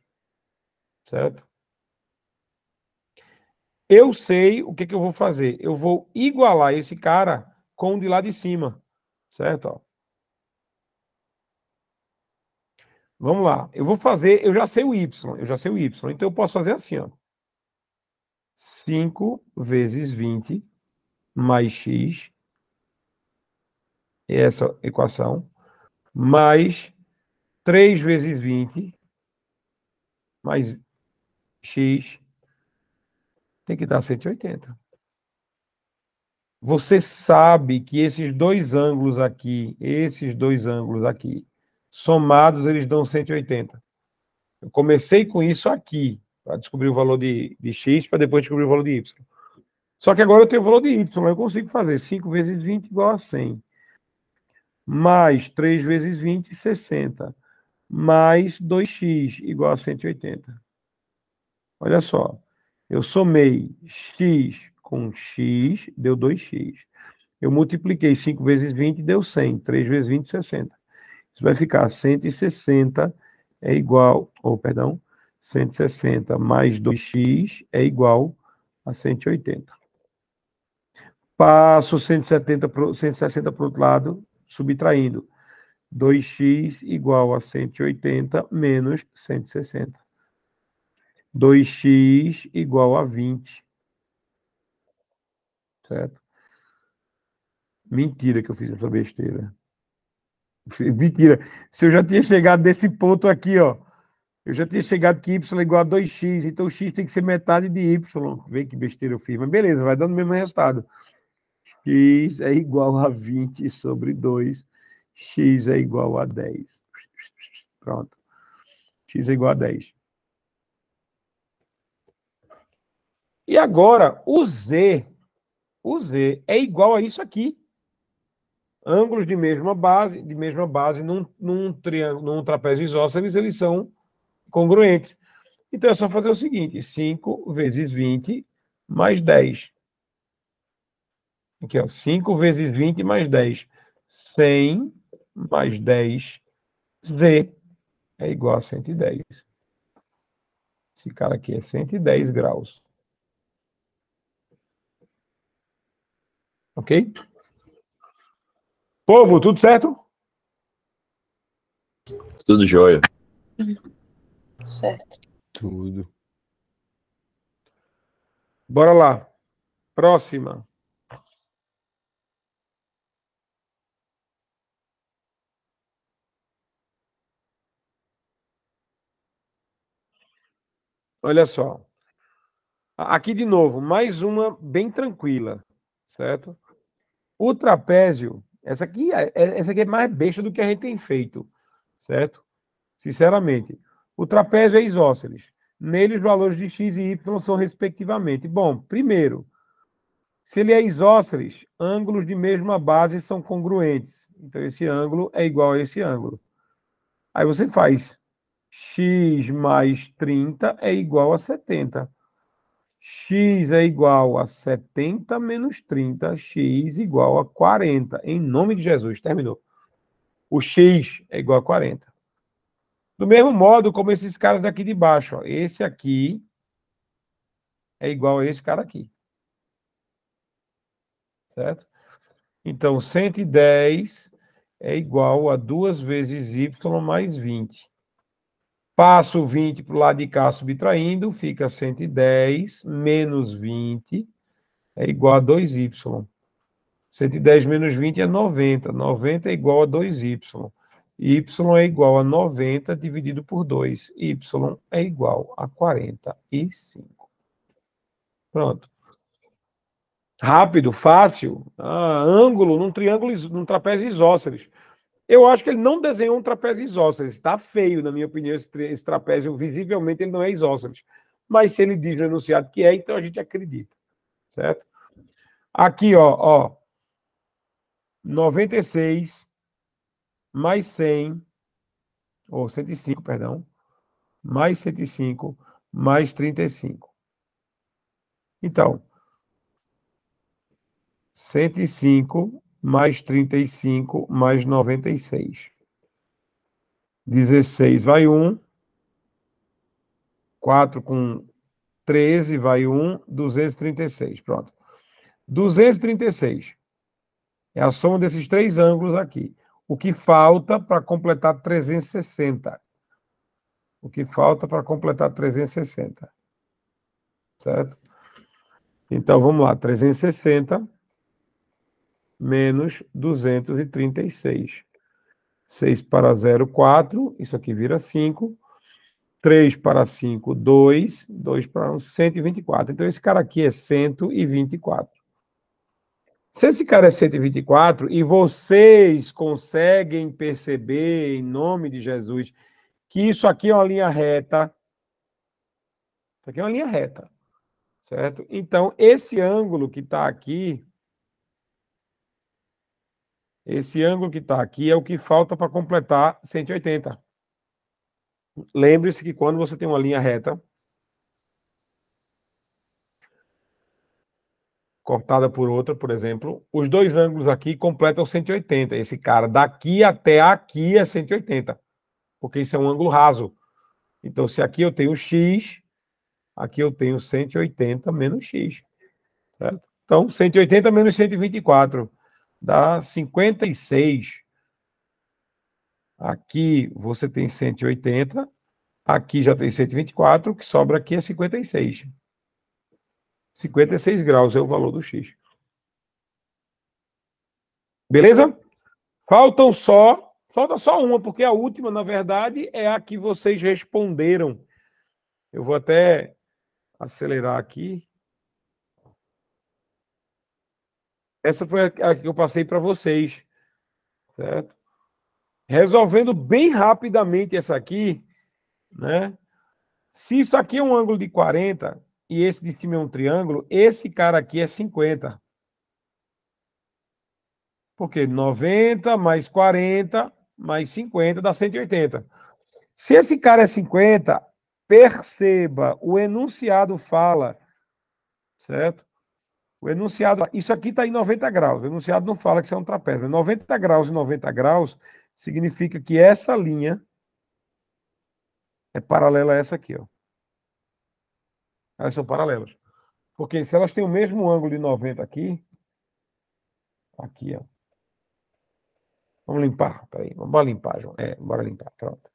Speaker 1: Certo? Eu sei o que, que eu vou fazer. Eu vou igualar esse cara com o de lá de cima. Certo? Ó. Vamos lá. Eu vou fazer, eu já sei o Y, eu já sei o Y, então eu posso fazer assim, ó. 5 vezes 20 mais x, é essa equação, mais 3 vezes 20 mais x, tem que dar 180. Você sabe que esses dois ângulos aqui, esses dois ângulos aqui, somados eles dão 180. Eu comecei com isso aqui, para descobrir o valor de, de X, para depois descobrir o valor de Y. Só que agora eu tenho o valor de Y, eu consigo fazer 5 vezes 20 igual a 100. Mais 3 vezes 20, 60. Mais 2x igual a 180. Olha só, eu somei x com x, deu 2x. Eu multipliquei 5 vezes 20, deu 100. 3 vezes 20, 60. Isso vai ficar 160 é igual, ou oh, perdão, 160 mais 2x é igual a 180. Passo 170 pro, 160 para o outro lado, subtraindo. 2x igual a 180 menos 160. 2x igual a 20. Certo? Mentira que eu fiz essa besteira. Mentira. Se eu já tinha chegado desse ponto aqui, ó. Eu já tinha chegado que Y é igual a 2x, então x tem que ser metade de Y. Vê que besteira eu fiz, mas beleza, vai dando o mesmo resultado. x é igual a 20 sobre 2, x é igual a 10. Pronto. x é igual a 10. E agora, o z, o z é igual a isso aqui ângulos de mesma base, de mesma base num, num, triângulo, num trapézio isósceles, eles são congruentes. Então é só fazer o seguinte: 5 vezes 20 mais 10. Aqui, ó, 5 vezes 20 mais 10. 100 mais 10, Z é igual a 110. Esse cara aqui é 110 graus. Ok? Povo, tudo certo? Tudo jóia. Certo. Tudo. Bora lá. Próxima. Olha só. Aqui de novo, mais uma bem tranquila, certo? O trapézio essa aqui, é, é, essa aqui é mais besta do que a gente tem feito, certo? Sinceramente. O trapézio é isósceles. Nele, os valores de x e y são respectivamente. Bom, primeiro, se ele é isósceles, ângulos de mesma base são congruentes. Então, esse ângulo é igual a esse ângulo. Aí você faz x mais 30 é igual a 70 x é igual a 70 menos 30, x igual a 40. Em nome de Jesus, terminou. O x é igual a 40. Do mesmo modo como esses caras daqui de baixo. Ó. Esse aqui é igual a esse cara aqui. Certo? Então, 110 é igual a 2 vezes y mais 20. Passo 20 para o lado de cá subtraindo, fica 110 menos 20 é igual a 2y. 110 menos 20 é 90. 90 é igual a 2y. Y é igual a 90 dividido por 2. Y é igual a 45. Pronto. Rápido, fácil. Ah, ângulo num triângulo, num trapézio isósceles. Eu acho que ele não desenhou um trapézio isósceles. Está feio, na minha opinião, esse, trapézio. Visivelmente, ele não é isósceles. Mas se ele diz no enunciado que é, então a gente acredita. Certo? Aqui, ó, ó. 96 mais 100, ou 105, perdão, mais 105, mais 35. Então, 105 mais 35, mais 96. 16 vai 1. 4 com 13 vai 1, 236. Pronto. 236 é a soma desses três ângulos aqui. O que falta para completar 360? O que falta para completar 360? Certo? Então vamos lá, 360 menos 236. 6 para 0, 4. Isso aqui vira 5. 3 para 5, 2. 2 para 1, 124. Então, esse cara aqui é 124. Se esse cara é 124 e vocês conseguem perceber, em nome de Jesus, que isso aqui é uma linha reta. Isso aqui é uma linha reta, certo? Então, esse ângulo que está aqui, esse ângulo que está aqui é o que falta para completar 180. Lembre-se que quando você tem uma linha reta, cortada por outra, por exemplo, os dois ângulos aqui completam 180. Esse cara daqui até aqui é 180, porque isso é um ângulo raso. Então, se aqui eu tenho x, aqui eu tenho 180 menos x. Certo? Então, 180 menos 124 dá 56. Aqui você tem 180, aqui já tem 124, o que sobra aqui é 56. 56 graus é o valor do X. Beleza? Faltam só, falta só uma, porque a última, na verdade, é a que vocês responderam. Eu vou até acelerar aqui. Essa foi a que eu passei para vocês, certo? Resolvendo bem rapidamente essa aqui, né? Se isso aqui é um ângulo de 40 e esse de cima é um triângulo, esse cara aqui é 50. Porque 90 mais 40 mais 50 dá 180. Se esse cara é 50, perceba, o enunciado fala, certo? O enunciado, isso aqui está em 90 graus. O enunciado não fala que isso é um trapézio. 90 graus e 90 graus significa que essa linha é paralela a essa aqui, ó. Elas são paralelas. Porque se elas têm o mesmo ângulo de 90 aqui, aqui, ó. Vamos limpar, peraí, vamos limpar, João. É, bora limpar, pronto.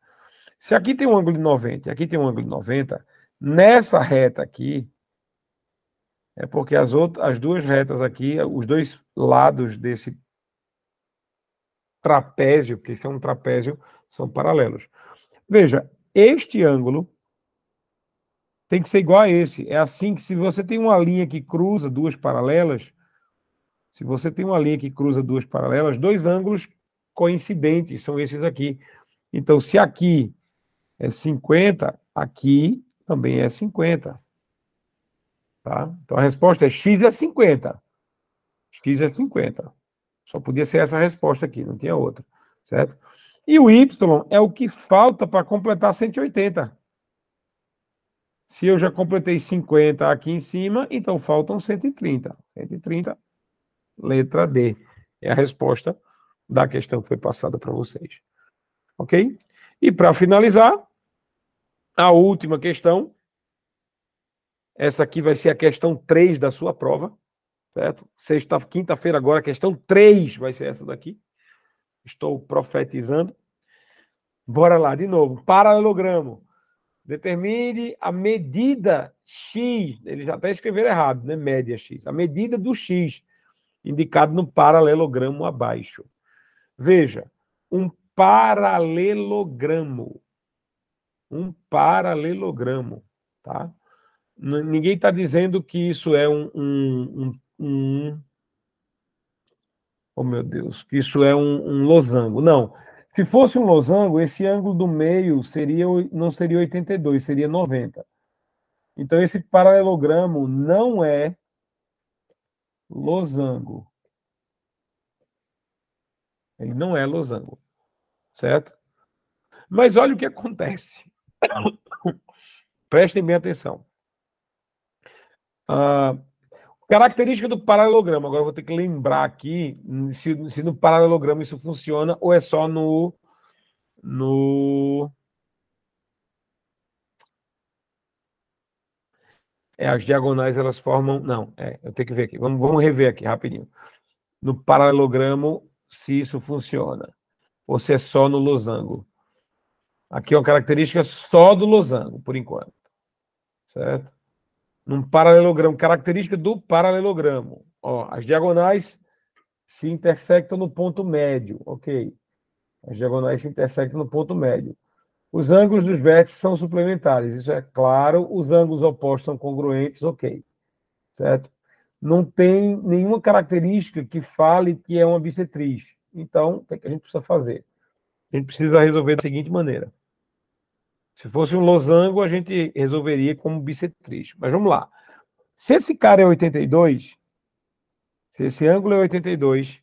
Speaker 1: Se aqui tem um ângulo de 90 e aqui tem um ângulo de 90, nessa reta aqui, é porque as, outras, as duas retas aqui, os dois lados desse trapézio, que isso é um trapézio, são paralelos. Veja, este ângulo tem que ser igual a esse. É assim que se você tem uma linha que cruza duas paralelas, se você tem uma linha que cruza duas paralelas, dois ângulos coincidentes são esses aqui. Então, se aqui é 50, aqui também é 50. Tá? Então a resposta é x é 50. X é 50. Só podia ser essa resposta aqui, não tinha outra, certo? E o y é o que falta para completar 180. Se eu já completei 50 aqui em cima, então faltam 130. 130, letra D. É a resposta da questão que foi passada para vocês. Ok? E para finalizar, a última questão essa aqui vai ser a questão 3 da sua prova, certo? Sexta, quinta-feira agora, a questão 3 vai ser essa daqui. Estou profetizando. Bora lá, de novo. Paralelogramo. Determine a medida X. Ele já até escreveram errado, né? Média X. A medida do X, indicado no paralelogramo abaixo. Veja, um paralelogramo. Um paralelogramo, tá? Ninguém está dizendo que isso é um, um, um, um, Oh, meu Deus, que isso é um, losango. Não. Se fosse um losango, esse ângulo do meio seria não seria 82, seria 90. Então, esse paralelogramo não é losango. Ele não é losango, certo? Mas olha o que acontece. Prestem bem atenção. Ah, característica do paralelogramo. Agora eu vou ter que lembrar aqui se, se no paralelogramo isso funciona ou é só no. no... É, as diagonais elas formam. Não, é, eu tenho que ver aqui. Vamos, vamos rever aqui rapidinho. No paralelogramo, se isso funciona. Ou se é só no losango. Aqui é uma característica só do losango, por enquanto. Certo? num paralelogramo, característica do paralelogramo. Ó, as diagonais se intersectam no ponto médio, ok. As diagonais se intersectam no ponto médio. Os ângulos dos vértices são suplementares, isso é claro. Os ângulos opostos são congruentes, ok. Certo? Não tem nenhuma característica que fale que é uma bissetriz. Então, o que, é que a gente precisa fazer? A gente precisa resolver da seguinte maneira. Se fosse um losango, a gente resolveria como bissetriz. Mas vamos lá. Se esse cara é 82, se esse ângulo é 82,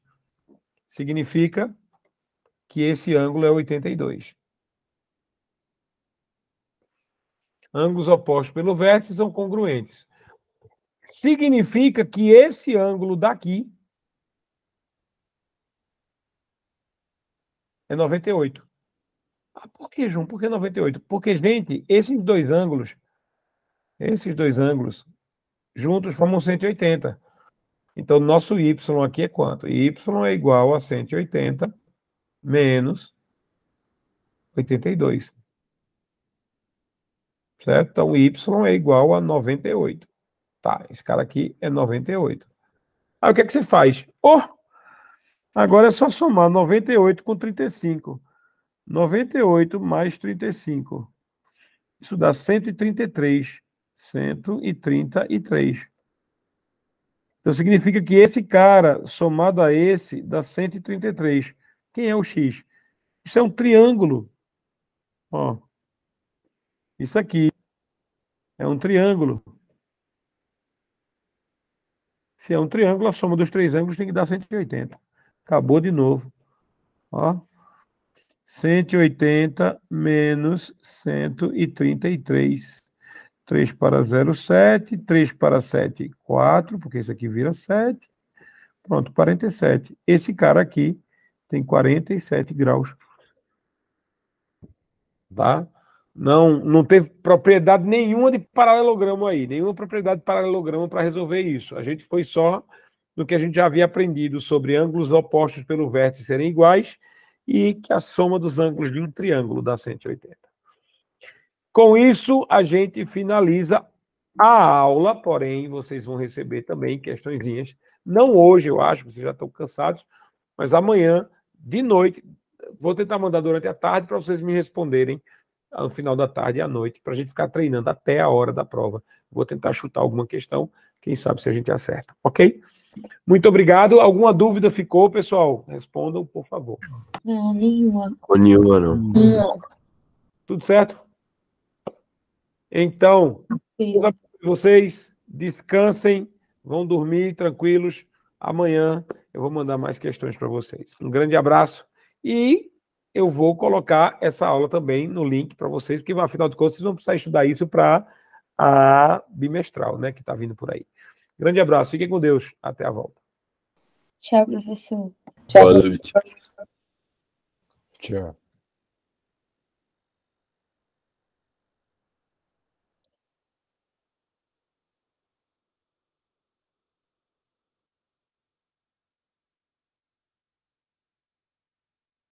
Speaker 1: significa que esse ângulo é 82. Ângulos opostos pelo vértice são congruentes. Significa que esse ângulo daqui é 98. Ah, por que, João? Por que 98? Porque, gente, esses dois ângulos, esses dois ângulos, juntos formam 180. Então, nosso y aqui é quanto? y é igual a 180 menos 82. Certo? Então, y é igual a 98. Tá, esse cara aqui é 98. Aí, o que é que você faz? Oh! Agora é só somar 98 com 35. 98 mais 35. Isso dá 133. 133. Então significa que esse cara, somado a esse, dá 133. Quem é o X? Isso é um triângulo. Ó. Isso aqui é um triângulo. Se é um triângulo, a soma dos três ângulos tem que dar 180. Acabou de novo. Ó. 180 menos 133. 3 para 0, 7. 3 para 7, 4, porque esse aqui vira 7. Pronto, 47. Esse cara aqui tem 47 graus. Tá? Não, não teve propriedade nenhuma de paralelogramo aí, nenhuma propriedade de paralelogramo para resolver isso. A gente foi só no que a gente já havia aprendido sobre ângulos opostos pelo vértice serem iguais e que é a soma dos ângulos de um triângulo dá 180. Com isso, a gente finaliza a aula, porém, vocês vão receber também questõezinhas. Não hoje, eu acho, vocês já estão cansados, mas amanhã, de noite, vou tentar mandar durante a tarde para vocês me responderem no final da tarde e à noite, para a gente ficar treinando até a hora da prova. Vou tentar chutar alguma questão, quem sabe se a gente acerta, ok? Muito obrigado. Alguma dúvida ficou, pessoal? Respondam, por favor. Não, nenhuma. nenhuma, não. não. Tudo certo? Então, vocês descansem, vão dormir tranquilos. Amanhã eu vou mandar mais questões para vocês. Um grande abraço e eu vou colocar essa aula também no link para vocês, porque afinal de contas vocês vão precisar estudar isso para a bimestral, né, que está vindo por aí. Grande abraço, fiquem com Deus. Até a volta. Tchau, professor. Tchau. Boa noite. Tchau.